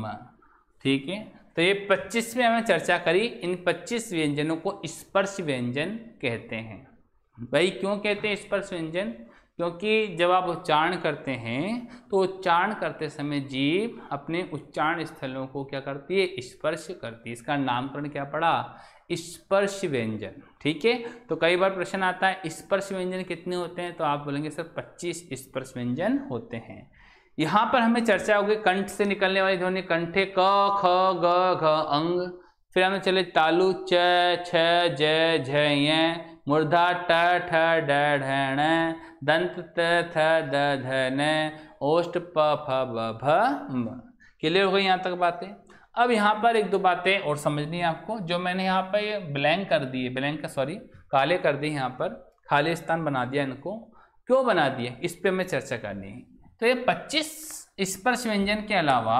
म ठीक है तो ये पच्चीस में हमने चर्चा करी इन पच्चीस व्यंजनों को स्पर्श व्यंजन कहते हैं भाई क्यों कहते हैं स्पर्श व्यंजन क्योंकि जब आप उच्चारण करते हैं तो उच्चारण करते समय जीव अपने उच्चारण स्थलों को क्या करती है स्पर्श करती है इसका नामकरण क्या पड़ा स्पर्श व्यंजन ठीक है तो कई बार प्रश्न आता है स्पर्श व्यंजन कितने होते हैं तो आप बोलेंगे सर 25 स्पर्श व्यंजन होते हैं यहाँ पर हमें चर्चा होगी कंठ से निकलने वाली ध्वनि कंठे क ख ग घ अंग फिर हमें चले तालु च छ जय झ मूर्धा ट ठ ढण दंत थ धन ओष्ट प फ भ क्लियर हो गई यहाँ तक बातें अब यहाँ पर एक दो बातें और समझनी है आपको जो मैंने यहाँ पर ब्लैंक कर दिए ब्लैंक का सॉरी काले कर दिए यहाँ पर खाली स्थान बना दिया इनको क्यों बना दिए इस पर हमें चर्चा करनी है तो ये 25 स्पर्श व्यंजन के अलावा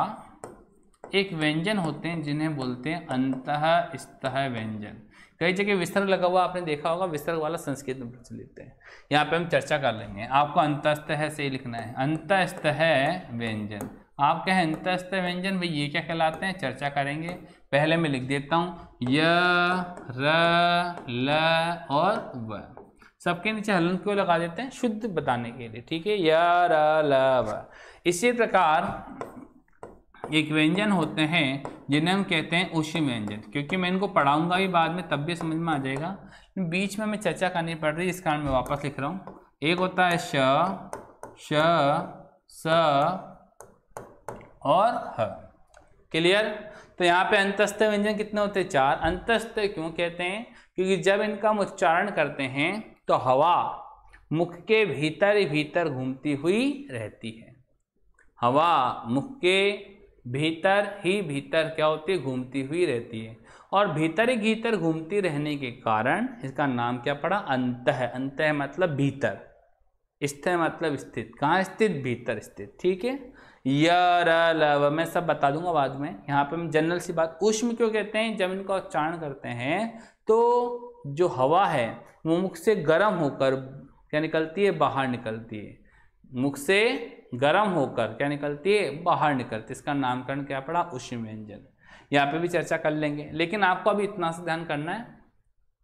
एक व्यंजन होते हैं जिन्हें बोलते हैं अंत स्तः व्यंजन कई जगह विस्तर लगा हुआ आपने देखा होगा विस्तर वाला संस्कृत में प्रचलित है यहाँ पे हम चर्चा कर लेंगे आपको अंतस्तः है से लिखना है अंतस्तः है व्यंजन आप कहें अंतस्त व्यंजन भाई ये क्या कहलाते हैं चर्चा करेंगे पहले मैं लिख देता हूँ य र ल और व सबके नीचे हलन क्यों लगा देते हैं शुद्ध बताने के लिए ठीक है य र ल व इसी प्रकार एक व्यंजन होते हैं जिन्हें हम कहते हैं उष्य व्यंजन क्योंकि मैं इनको पढ़ाऊंगा भी बाद में तब भी समझ में आ जाएगा बीच में हमें चर्चा करनी पड़ रही है इस कारण मैं वापस लिख रहा हूँ एक होता है श श स और ह क्लियर तो यहाँ पे अंतस्थ व्यंजन कितने होते हैं चार अंतस्थ क्यों कहते हैं क्योंकि जब इनका हम उच्चारण करते हैं तो हवा मुख के भीतर ही भीतर घूमती हुई रहती है हवा मुख के भीतर ही भीतर क्या होती है घूमती हुई रहती है और भीतर ही भीतर घूमती रहने के कारण इसका नाम क्या पड़ा अंत है अंत है मतलब भीतर स्थित मतलब स्थित कहाँ स्थित भीतर स्थित ठीक है यव मैं सब बता दूंगा बाद में यहाँ पे हम जनरल सी बात उष्म क्यों कहते हैं जब इनका उच्चारण करते हैं तो जो हवा है वो मुख से गर्म होकर क्या निकलती है बाहर निकलती है मुख से गर्म होकर क्या निकलती है बाहर निकलती है इसका नामकरण क्या पड़ा उष्ण व्यंजन यहाँ पे भी चर्चा कर लेंगे लेकिन आपको अभी इतना सा ध्यान करना है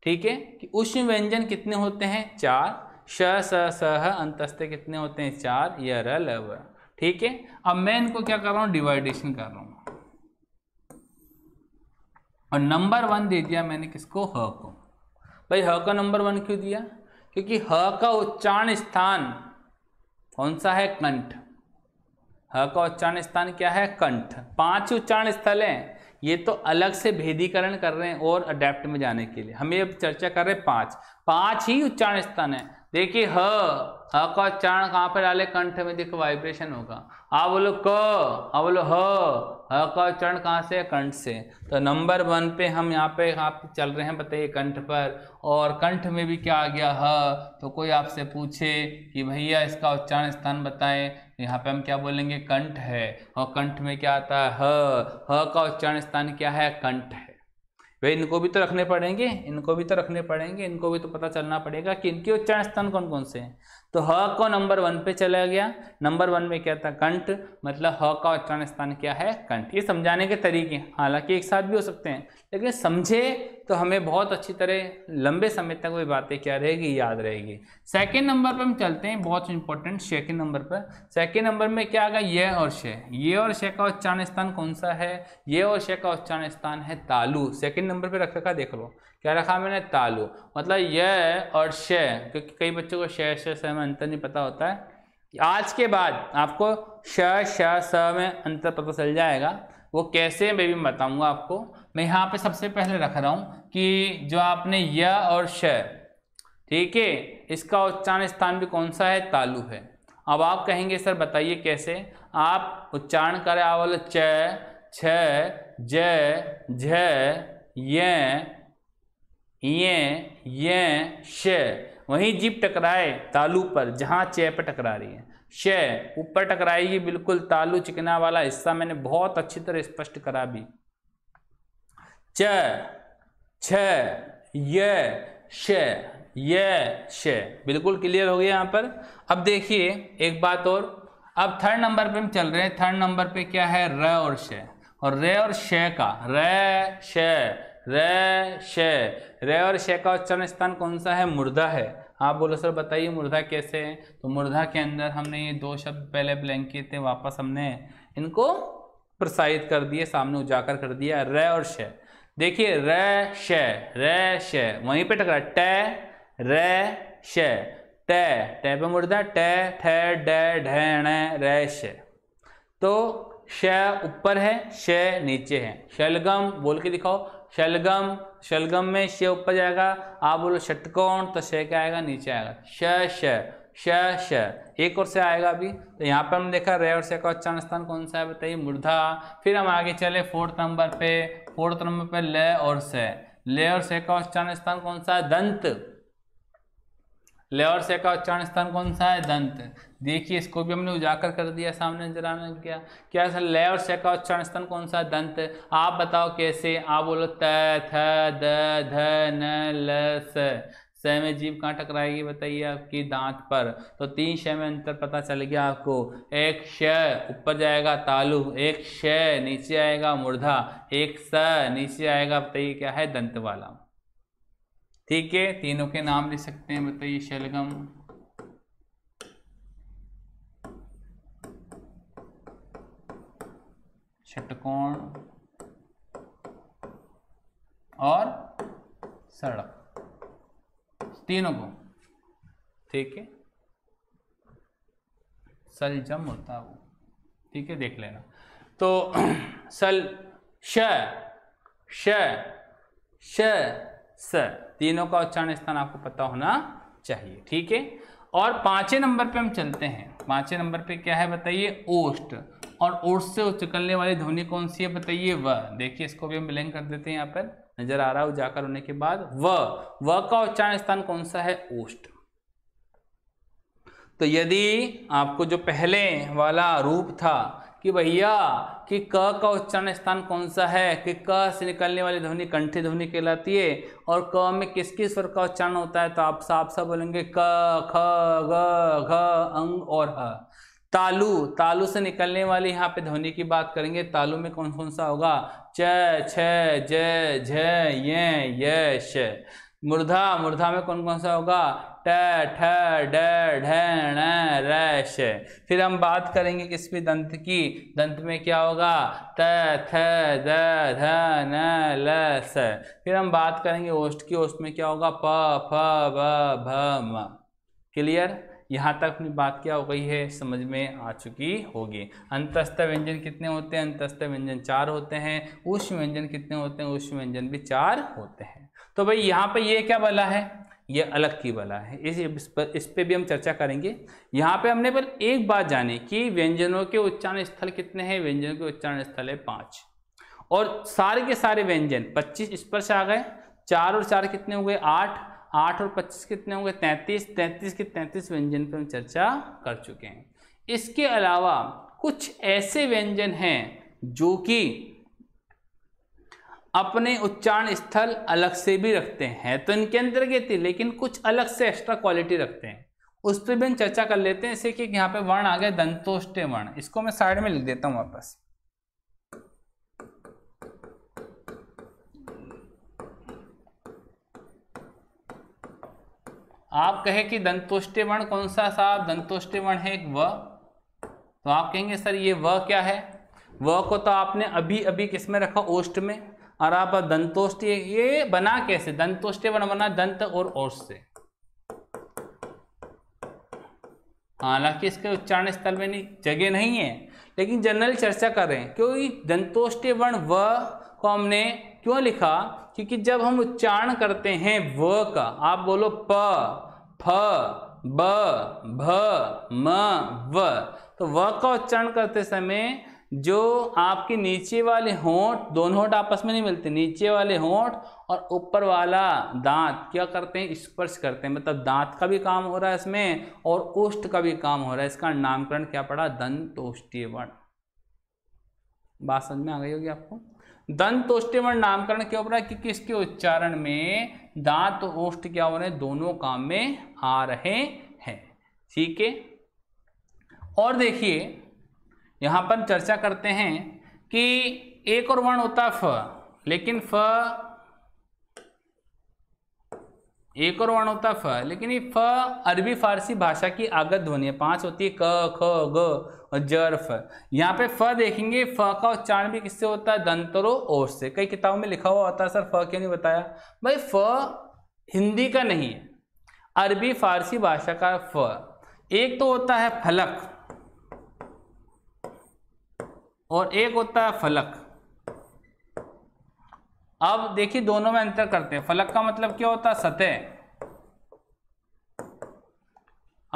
ठीक है कि उष्ण व्यंजन कितने होते हैं चार श स स अंतस्ते कितने होते हैं चार यर ठीक है अब मैं इनको क्या कर रहा हूँ डिवाइडेशन कर रहा हूँ और नंबर वन दे दिया मैंने किसको ह को भाई ह का नंबर वन क्यों दिया क्योंकि ह का उच्चारण स्थान कौन सा है कंठ ह का उच्चारण स्थान क्या है कंठ पांच उच्चारण स्थल हैं ये तो अलग से भेदीकरण कर रहे हैं और अडेप्ट में जाने के लिए हम ये चर्चा कर रहे हैं पांच पांच ही उच्चारण स्थान है देखिए ह ह का उच्चारण कहाँ पर डाले कंठ में देखो वाइब्रेशन होगा आ बोलो क आ बोलो ह ह का उच्चारण कहाँ से है कंठ से तो नंबर वन पे हम यहाँ पे आप चल रहे हैं बताइए कंठ पर और कंठ में भी क्या आ गया ह तो कोई आपसे पूछे कि भैया इसका उच्चारण स्थान बताएं तो यहाँ पे हम क्या बोलेंगे कंठ है और कंठ में क्या आता है ह ह का उच्चारण स्थान क्या है कंठ है वे इनको भी तो रखने पड़ेंगे इनको भी तो रखने पड़ेंगे इनको भी तो पता चलना पड़ेगा कि इनके उच्चारण स्थान कौन कौन से हैं तो ह को नंबर वन पे चला गया नंबर वन में क्या था कंठ मतलब ह का उच्चारण स्थान क्या है कंठ ये समझाने के तरीके हालांकि एक साथ भी हो सकते हैं लेकिन समझे तो हमें बहुत अच्छी तरह लंबे समय तक वो बातें क्या रहेगी याद रहेगी सेकेंड नंबर पर हम चलते हैं बहुत इंपॉर्टेंट सेकेंड नंबर पर सेकेंड नंबर में क्या आ गया यह और शे ये और शे का उच्चारण स्थान कौन सा है ये और शे का उच्चारण स्थान है तालू सेकेंड नंबर पर रख रखा देख लो क्या रखा मैंने तालु मतलब य और श क्योंकि कई बच्चों को श श में अंतर नहीं पता होता है आज के बाद आपको श श स में अंतर पता चल जाएगा वो कैसे मैं भी बताऊंगा आपको मैं यहाँ पे सबसे पहले रख रहा हूँ कि जो आपने य और श ठीक है इसका उच्चारण स्थान भी कौन सा है तालु है अब आप कहेंगे सर बताइए कैसे आप उच्चारण करें आ च छ ज झ ये ये श वहीं जीप टकराए तालू पर जहाँ चे पर टकरा रही है श ऊपर टकराएगी बिल्कुल तालू चिकना वाला हिस्सा मैंने बहुत अच्छी तरह स्पष्ट करा भी च छ श श बिल्कुल क्लियर हो गया यहाँ पर अब देखिए एक बात और अब थर्ड नंबर पे हम चल रहे हैं थर्ड नंबर पे क्या है र और श और र और श का र श रे शे रे और शे का उच्चारण स्थान कौन सा है मुर्दा है आप बोलो सर बताइए मुर्दा कैसे है तो मुर्दा के अंदर हमने ये दो शब्द पहले ब्लैंक किए थे वापस हमने इनको प्रसारित कर दिए सामने उजागर कर दिया रे और शे देखिए र शे रे शे वहीं पे टकरा टे रे शे ट टे पे मुर्दा ठे डे ढे ढ रे शे तो श ऊपर है श नीचे है शलगम बोल के दिखाओ शलगम शलगम में श ऊपर जाएगा आप बोलो षटकोण तो श क्या आएगा नीचे आएगा श श श श एक और से आएगा अभी तो यहाँ पर हम देखा रे और से का उच्चारण स्थान कौन सा है बताइए मुर्धा फिर हम आगे चले फोर्थ नंबर पे फोर्थ नंबर पे ल और से ले और से का उच्चारण स्थान कौन सा है दंत लेवर से का उच्चारण स्थान कौन सा है दंत देखिए इसको भी हमने उजागर कर दिया सामने जरा आने क्या क्या सर ले और से का उच्चारण स्थान कौन सा है दंत आप बताओ कैसे आप बोलो त थ द ध न ल स स में जीव कहाँ टकराएगी बताइए आपकी दांत पर तो तीन शय में अंतर पता चल गया आपको एक श ऊपर जाएगा तालु एक श नीचे आएगा मुर्धा एक स नीचे आएगा बताइए क्या है दंत वाला ठीक है तीनों के नाम ले सकते हैं बताइए शलगम छटकोण और सड़क तीनों को ठीक है सलजम होता है वो ठीक है देख लेना तो सल श श श श तीनों का उच्चारण स्थान आपको पता होना चाहिए ठीक है और पांचे नंबर पे हम चलते हैं पांचे नंबर पे क्या है बताइए ओष्ट और ओष्ट से उचकलने वाली ध्वनि कौन सी है बताइए व देखिए इसको भी हम बिलेंग कर देते हैं यहाँ पर नजर आ रहा हो जाकर होने के बाद व व का उच्चारण स्थान कौन सा है ओष्ट तो यदि आपको जो पहले वाला रूप था कि भैया कि क का उच्चारण स्थान कौन सा है कि क से निकलने वाली ध्वनि कंठी ध्वनि कहलाती है और क में किस किस स्वर का उच्चारण होता है तो आप साफ सा बोलेंगे क ख ग घ अंग और ह तालु तालु से निकलने वाली यहाँ पे ध्वनि की बात करेंगे तालु में कौन कौन सा होगा च छ ज झ ये य श मुर्धा मुर्धा में कौन कौन सा होगा ट फिर हम बात करेंगे किस भी दंत की दंत में क्या होगा त थ द ध न ल स फिर हम बात करेंगे ओष्ठ की ओष्ठ में क्या होगा प फ ब भ म क्लियर यहाँ तक अपनी बात क्या हो गई है समझ में आ चुकी होगी अंतस्थ व्यंजन कितने होते हैं अंतस्थ व्यंजन चार होते हैं उष्ण व्यंजन कितने होते हैं उष्ण व्यंजन भी चार होते हैं तो भाई यहाँ पर ये क्या बला है ये अलग की वाला है इस इस पर इस पर भी हम चर्चा करेंगे यहाँ पे हमने पर एक बात जानी कि व्यंजनों के उच्चारण स्थल कितने हैं व्यंजनों के उच्चारण स्थल है पाँच और सारे के सारे व्यंजन पच्चीस इस पर से आ गए चार और चार कितने हो गए आठ आठ और पच्चीस कितने होंगे तैंतीस तैंतीस के तैंतीस व्यंजन पर हम चर्चा कर चुके हैं इसके अलावा कुछ ऐसे व्यंजन हैं जो कि अपने उच्चारण स्थल अलग से भी रखते हैं तो इनके अंतर्गत ही लेकिन कुछ अलग से एक्स्ट्रा क्वालिटी रखते हैं उस पर भी हम चर्चा कर लेते हैं जैसे कि यहाँ पे वर्ण आ गया दंतोष्टे वर्ण इसको मैं साइड में लिख देता हूँ वापस आप कहे कि दंतोष्टे वर्ण कौन सा साहब दंतोष्टे वर्ण है एक व तो आप कहेंगे सर ये व क्या है व को तो आपने अभी अभी किस में रखा ओष्ट में और आप दंतोष्ट ये बना कैसे दंतोष्ट वर्ण बना दंत और ओष से हालांकि इसके उच्चारण स्थल में नहीं जगह नहीं है लेकिन जनरल चर्चा कर रहे हैं क्योंकि दंतोष्ट वर्ण व को हमने क्यों लिखा क्योंकि जब हम उच्चारण करते हैं व का आप बोलो प फ ब भ म व तो व का उच्चारण करते समय जो आपके नीचे वाले होंठ दोनों होंठ आपस में नहीं मिलते नीचे वाले होंठ और ऊपर वाला दांत क्या करते हैं स्पर्श करते हैं मतलब दांत का भी काम हो रहा है इसमें और ओष्ठ का भी काम हो रहा है इसका नामकरण क्या पड़ा दंतोष्ठीय वर्ण बात समझ में आ गई होगी आपको दंतोष्ठीय वर्ण नामकरण क्यों पड़ा कि किसके उच्चारण में दांत और ओष्ठ क्या हो रहे हैं दोनों काम में आ रहे हैं ठीक है और देखिए यहाँ पर चर्चा करते हैं कि एक और वर्ण होता फ लेकिन फ एक और वर्ण होता फ लेकिन ये फ अरबी फारसी भाषा की आगत ध्वनि है पांच होती है क ख ग और जर फ यहाँ पे फ देखेंगे फ का उच्चारण भी किससे होता है दंतरो ओर से कई किताबों में लिखा हुआ होता है सर फ क्यों नहीं बताया भाई फ हिंदी का नहीं है अरबी फारसी भाषा का फ एक तो होता है फलक और एक होता है फलक अब देखिए दोनों में अंतर करते हैं फलक का मतलब क्या होता है सतह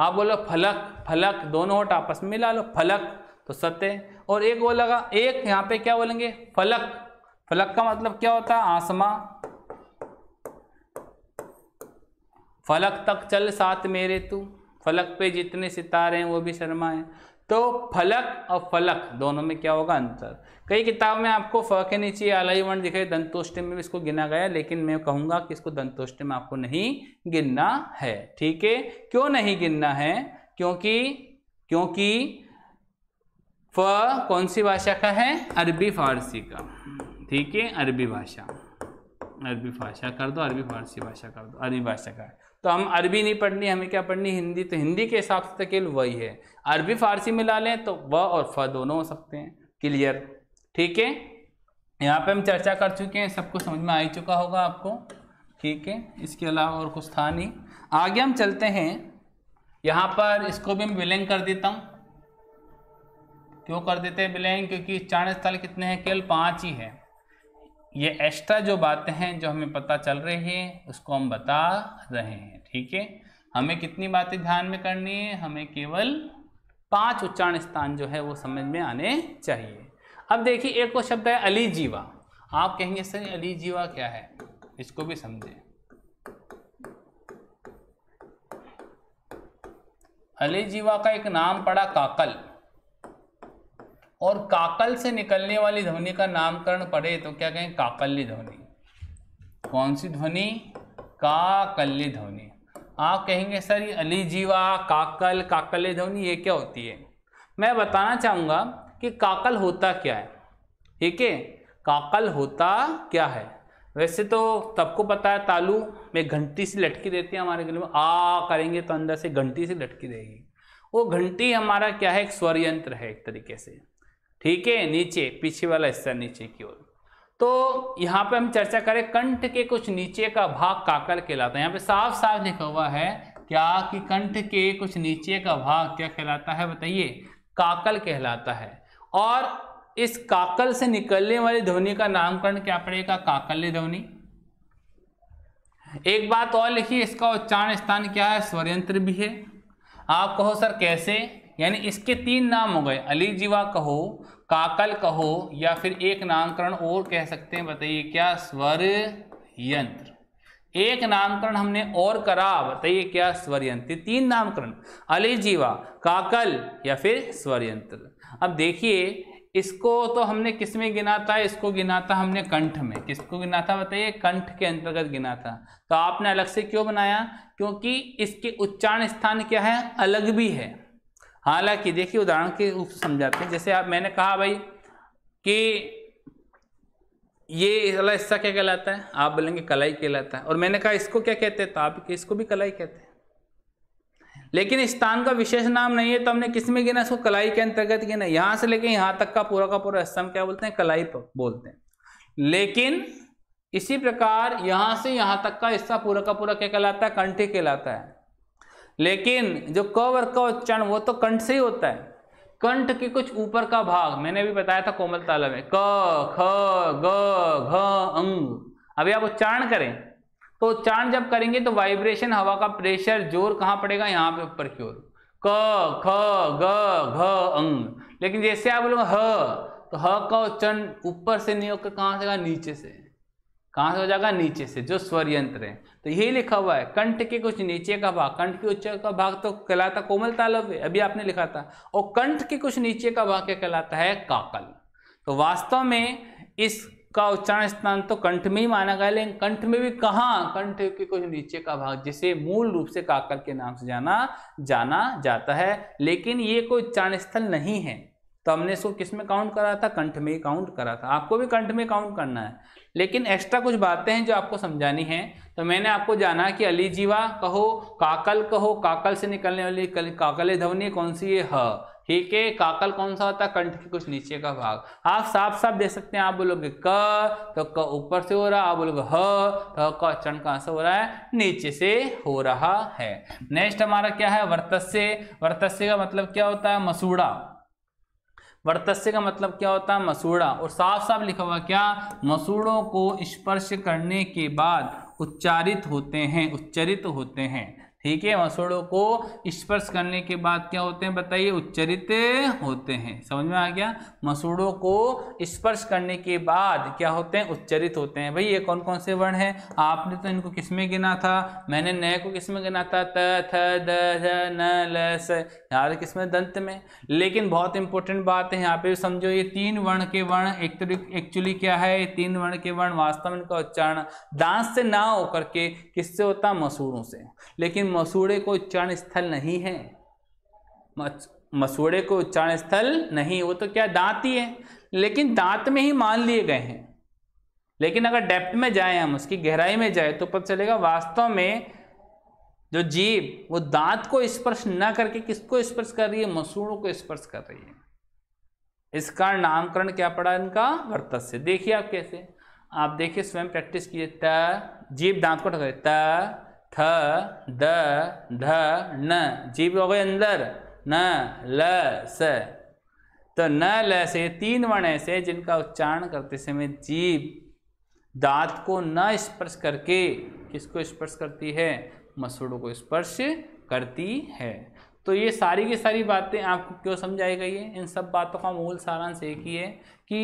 आप बोलो फलक फलक दोनों होट आपस में मिला लो फलक तो सतह और एक वो लगा एक यहां पे क्या बोलेंगे फलक फलक का मतलब क्या होता है आसमा फलक तक चल साथ मेरे तू फलक पे जितने सितारे हैं वो भी शर्मा है तो फलक और फलक दोनों में क्या होगा अंतर कई किताब में आपको फ के नीचे आलाई वर्ण दिखाई दंतोष्ट में भी इसको गिना गया लेकिन मैं कहूँगा कि इसको दंतोष्ट में आपको नहीं गिनना है ठीक है क्यों नहीं गिनना है क्योंकि क्योंकि फ कौन सी भाषा का है अरबी फारसी का ठीक है अरबी भाषा अरबी भाषा कर दो अरबी फारसी भाषा कर दो अरबी भाषा का है तो हम अरबी नहीं पढ़नी हमें क्या पढ़नी हिंदी तो हिंदी के हिसाब से तकेल वही है अरबी फारसी में ला लें तो व और फ दोनों हो सकते हैं क्लियर ठीक है यहाँ पे हम चर्चा कर चुके हैं सबको समझ में आ ही चुका होगा आपको ठीक है इसके अलावा और कुछ था नहीं आगे हम चलते हैं यहाँ पर इसको भी मैं विलंग कर देता हूँ क्यों कर देते हैं विलंग क्योंकि चाण स्थल कितने हैं केवल पाँच ही है ये एक्स्ट्रा जो बातें हैं जो हमें पता चल रही है उसको हम बता रहे हैं ठीक है हमें कितनी बातें ध्यान में करनी है हमें केवल पांच उच्चारण स्थान जो है वो समझ में आने चाहिए अब देखिए एक वो शब्द है अली जीवा आप कहेंगे सर अली जीवा क्या है इसको भी समझें अली जीवा का एक नाम पड़ा काकल और काकल से निकलने वाली ध्वनि का नामकरण पड़े तो क्या कहें काकल्य ध्वनि कौन सी ध्वनि काकल्य ध्वनि आप कहेंगे सर ये अलीजीवा काकल काकल ध्वनि ये क्या होती है मैं बताना चाहूँगा कि काकल होता क्या है ठीक है काकल होता क्या है वैसे तो सबको पता है तालू में घंटी सी लटकी देती है हमारे गले में आ करेंगे तो अंदर से घंटी सी लटकी देगी वो घंटी हमारा क्या है एक स्वर यंत्र है एक तरीके से ठीक है नीचे पीछे वाला हिस्सा नीचे की ओर तो यहाँ पे हम चर्चा करें कंठ के कुछ नीचे का भाग काकल कहलाता है यहाँ पे साफ साफ लिखा हुआ है क्या कि कंठ के कुछ नीचे का भाग क्या कहलाता है बताइए काकल कहलाता है और इस काकल से निकलने वाली ध्वनि का नामकरण क्या पड़ेगा काकल्य ध्वनि एक बात और लिखिए इसका उच्चारण स्थान क्या है स्वरयंत्र भी है आप कहो सर कैसे यानी इसके तीन नाम हो गए अलीजीवा कहो काकल कहो या फिर एक नामकरण और कह सकते हैं बताइए क्या स्वर यंत्र एक नामकरण हमने और करा बताइए क्या स्वर यंत्र तीन नामकरण अलीजीवा काकल या फिर स्वर यंत्र अब देखिए इसको तो हमने किस में गिना था इसको गिना था हमने कंठ में किसको गिना था बताइए कंठ के अंतर्गत गिना था तो आपने अलग से क्यों बनाया क्योंकि इसके उच्चारण स्थान क्या है अलग भी है हालांकि देखिए उदाहरण के रूप से समझाते हैं जैसे आप मैंने कहा भाई कि ये वाला हिस्सा क्या कहलाता है आप बोलेंगे कलाई कहलाता है और मैंने कहा इसको क्या कहते हैं तो आप इसको भी कलाई कहते हैं लेकिन स्थान का विशेष नाम नहीं है तो हमने किस में गिना इसको कलाई के अंतर्गत गिना यहां से लेके यहां तक का पूरा का पूरा हिस्सा हम क्या बोलते हैं कलाई बोलते हैं लेकिन इसी प्रकार यहां से यहां तक का हिस्सा पूरा का पूरा क्या कहलाता है कंठी कहलाता है लेकिन जो क वर्ग का उच्चारण वो तो कंठ से ही होता है कंठ के कुछ ऊपर का भाग मैंने भी बताया था कोमल ताला में क ख ग घ अंग अभी आप उच्चारण करें तो उच्चारण जब करेंगे तो वाइब्रेशन हवा का प्रेशर जोर कहाँ पड़ेगा यहाँ पे ऊपर की ओर क ख ग घ अंग लेकिन जैसे आप लोग ह तो ह का उच्चारण ऊपर से नहीं होकर कहाँ से कहा नीचे से कहाँ से हो जाएगा नीचे से जो स्वर यंत्र है तो यही लिखा हुआ है कंठ के कुछ नीचे का भाग कंठ के उच्च का भाग तो कहलाता कोमल तालव है अभी आपने लिखा था और कंठ के कुछ नीचे का भाग क्या कहलाता है काकल तो वास्तव में इसका उच्चारण स्थान तो कंठ में ही माना गया लेकिन कंठ में भी कहाँ कंठ के कुछ नीचे का भाग जिसे मूल रूप से काकल के नाम से जाना जाना जाता है लेकिन ये कोई उच्चारण स्थल नहीं है तो हमने इसको किस में काउंट करा था कंठ में ही काउंट करा था आपको भी कंठ में काउंट करना है लेकिन एक्स्ट्रा कुछ बातें हैं जो आपको समझानी हैं तो मैंने आपको जाना कि अलीजीवा कहो काकल कहो काकल से निकलने वाली काकल ध्वनि कौन सी है ह ठीक है काकल कौन सा होता है कंठ के कुछ नीचे का भाग आप साफ साफ देख सकते हैं आप बोलोगे क तो क ऊपर से हो रहा है आप बोलोगे ह तो क चंड कहाँ से हो रहा है नीचे से हो रहा है नेक्स्ट हमारा क्या है वर्तस्य वर्तस्य का मतलब क्या होता है मसूड़ा वर्तस्य का मतलब क्या होता है मसूड़ा और साफ साफ लिखा हुआ क्या मसूड़ों को स्पर्श करने के बाद उच्चारित होते हैं उच्चरित होते हैं ठीक है मसोड़ों को स्पर्श करने के बाद क्या होते हैं बताइए उच्चरित होते हैं समझ में आ गया मसूड़ों को स्पर्श करने के बाद क्या होते हैं उच्चरित होते हैं भाई ये कौन कौन से वर्ण हैं आपने तो इनको किस में गिना था मैंने नए को किस में गिना था त थ द न ल स यार किस में दंत में लेकिन बहुत इंपॉर्टेंट बात है यहाँ पे समझो ये तीन वर्ण के वर्ण एक्चुअली तो क्या है ये तीन वर्ण के वर्ण वास्तव में इनका उच्चारण दांत से ना होकर के किससे होता मसूड़ों से लेकिन मसूड़े को उच्चारण स्थल नहीं है मसूड़े को उच्चारण स्थल नहीं वो तो क्या दांत ही है लेकिन दांत में ही मान लिए गए हैं लेकिन अगर डेप्थ में जाए हम उसकी गहराई में जाए तो पता चलेगा वास्तव में जो जीव वो दांत को स्पर्श न करके किसको स्पर्श कर रही है मसूड़ों को स्पर्श कर रही है इसका नामकरण क्या पड़ा इनका वर्तस्य देखिए आप कैसे आप देखिए स्वयं प्रैक्टिस कीजिए त जीव दांत को ढक त थ द ध न जीभ हो गए अंदर न ल स तो न ल से तीन वर्ण ऐसे जिनका उच्चारण करते समय जीभ दांत को न स्पर्श करके किसको स्पर्श करती है मसूड़ों को स्पर्श करती है तो ये सारी की सारी बातें आपको क्यों समझाई गई है इन सब बातों का मूल सारांश एक ही है कि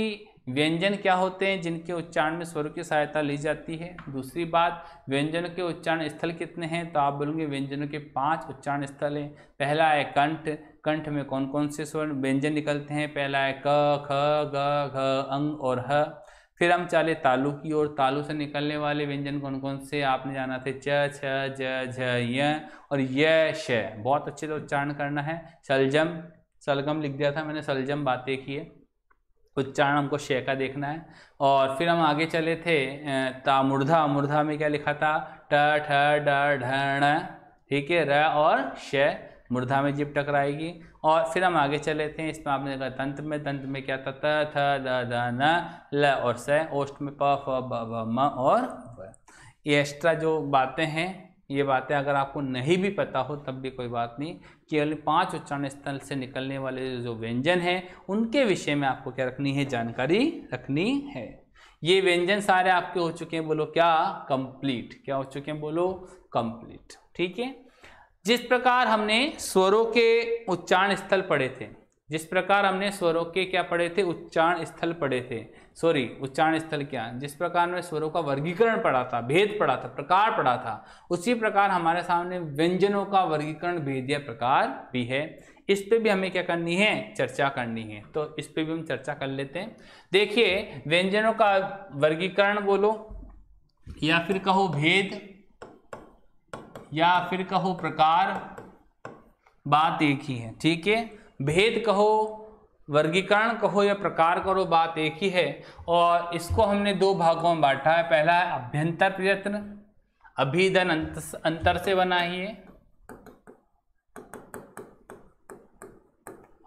व्यंजन क्या होते हैं जिनके उच्चारण में स्वर की सहायता ली जाती है दूसरी बात व्यंजन के उच्चारण स्थल कितने हैं तो आप बोलेंगे व्यंजनों के पांच उच्चारण स्थल हैं पहला है कंठ कंठ में कौन कौन से स्वर व्यंजन निकलते हैं पहला है क ख ग घ अंग और ह फिर हम चले तालु की ओर तालु से निकलने वाले व्यंजन कौन कौन से आपने जाना थे च छ ज झ य और य श बहुत अच्छे से उच्चारण करना है सलजम सलगम लिख दिया था मैंने सलजम बातें की है उच्चारण हमको शे का देखना है और फिर हम आगे चले थे ता मुर्धा में क्या लिखा था ट ठ ड ठीक है र और श मुर्धा में जिप टकराएगी और फिर हम आगे चले थे इसमें आपने देखा तंत्र में तंत्र में क्या था त थ द द न ल और स ओष्ट में प फ ब ब म और व ये एक्स्ट्रा जो बातें हैं ये बातें अगर आपको नहीं भी पता हो तब भी कोई बात नहीं केवल पांच उच्चारण स्थल से निकलने वाले जो व्यंजन हैं उनके विषय में आपको क्या रखनी है जानकारी रखनी है ये व्यंजन सारे आपके हो चुके हैं बोलो क्या कंप्लीट क्या हो चुके हैं बोलो कंप्लीट ठीक है जिस प्रकार हमने स्वरों के उच्चारण स्थल पढ़े थे जिस प्रकार हमने स्वरों के क्या पढ़े थे उच्चारण स्थल पढ़े थे सॉरी उच्चारण स्थल क्या जिस प्रकार में स्वरों का वर्गीकरण पड़ा था भेद पड़ा था प्रकार पड़ा था उसी प्रकार हमारे सामने व्यंजनों का वर्गीकरण भेद या प्रकार भी है इस पे भी हमें क्या करनी है चर्चा करनी है तो इस पे भी हम चर्चा कर लेते हैं देखिए व्यंजनों का वर्गीकरण बोलो या फिर कहो भेद या फिर कहो प्रकार बात एक ही है ठीक है भेद कहो वर्गीकरण कहो या प्रकार करो बात एक ही है और इसको हमने दो भागों में बांटा है पहला है अभ्यंतर प्रयत्न अभिधन अंतर से बना ही है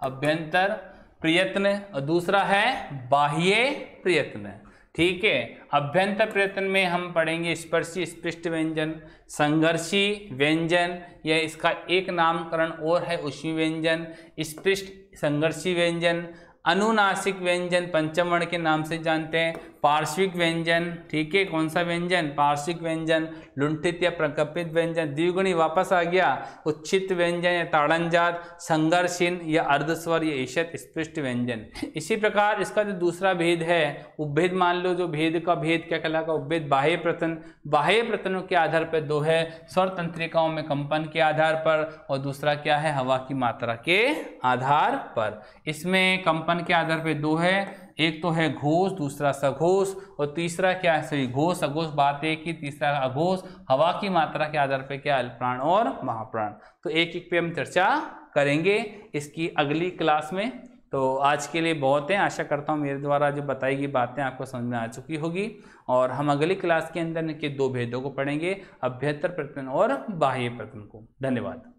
अभ्यंतर प्रयत्न और दूसरा है बाह्य प्रयत्न ठीक है अभ्यंतर प्रयत्न में हम पढ़ेंगे स्पर्शी स्पृष्ट व्यंजन संघर्षी व्यंजन या इसका एक नामकरण और है उष्मी व्यंजन स्पृष्ट संघर्षी व्यंजन अनुनासिक व्यंजन पंचमण के नाम से जानते हैं पार्श्विक व्यंजन ठीक है कौन सा व्यंजन पार्श्विक व्यंजन लुंठित या प्रकपित व्यंजन द्विगुणी वापस आ गया उच्छित व्यंजन या ताड़नजात संघर्षीन या अर्धस्वर या ईशत स्पृष्ट व्यंजन इसी प्रकार इसका जो दूसरा भेद है उपभेद मान लो जो भेद का भेद क्या कहला का उपभेद बाह्य प्रतन बाह्य प्रतनों के आधार पर दो है स्वर तंत्रिकाओं में कंपन के आधार पर और दूसरा क्या है हवा की मात्रा के आधार पर इसमें कंपन समापन के आधार पे दो है एक तो है घोष दूसरा सघोष और तीसरा क्या है सही घोष अघोष बात एक ही तीसरा अघोष हवा की मात्रा के आधार पे क्या अल्पप्राण और महाप्राण तो एक एक पे हम चर्चा करेंगे इसकी अगली क्लास में तो आज के लिए बहुत है आशा करता हूँ मेरे द्वारा जो बताई गई बातें आपको समझ में आ चुकी होगी और हम अगली क्लास के अंदर के दो भेदों को पढ़ेंगे अभ्यंतर प्रतन और बाह्य प्रतन को धन्यवाद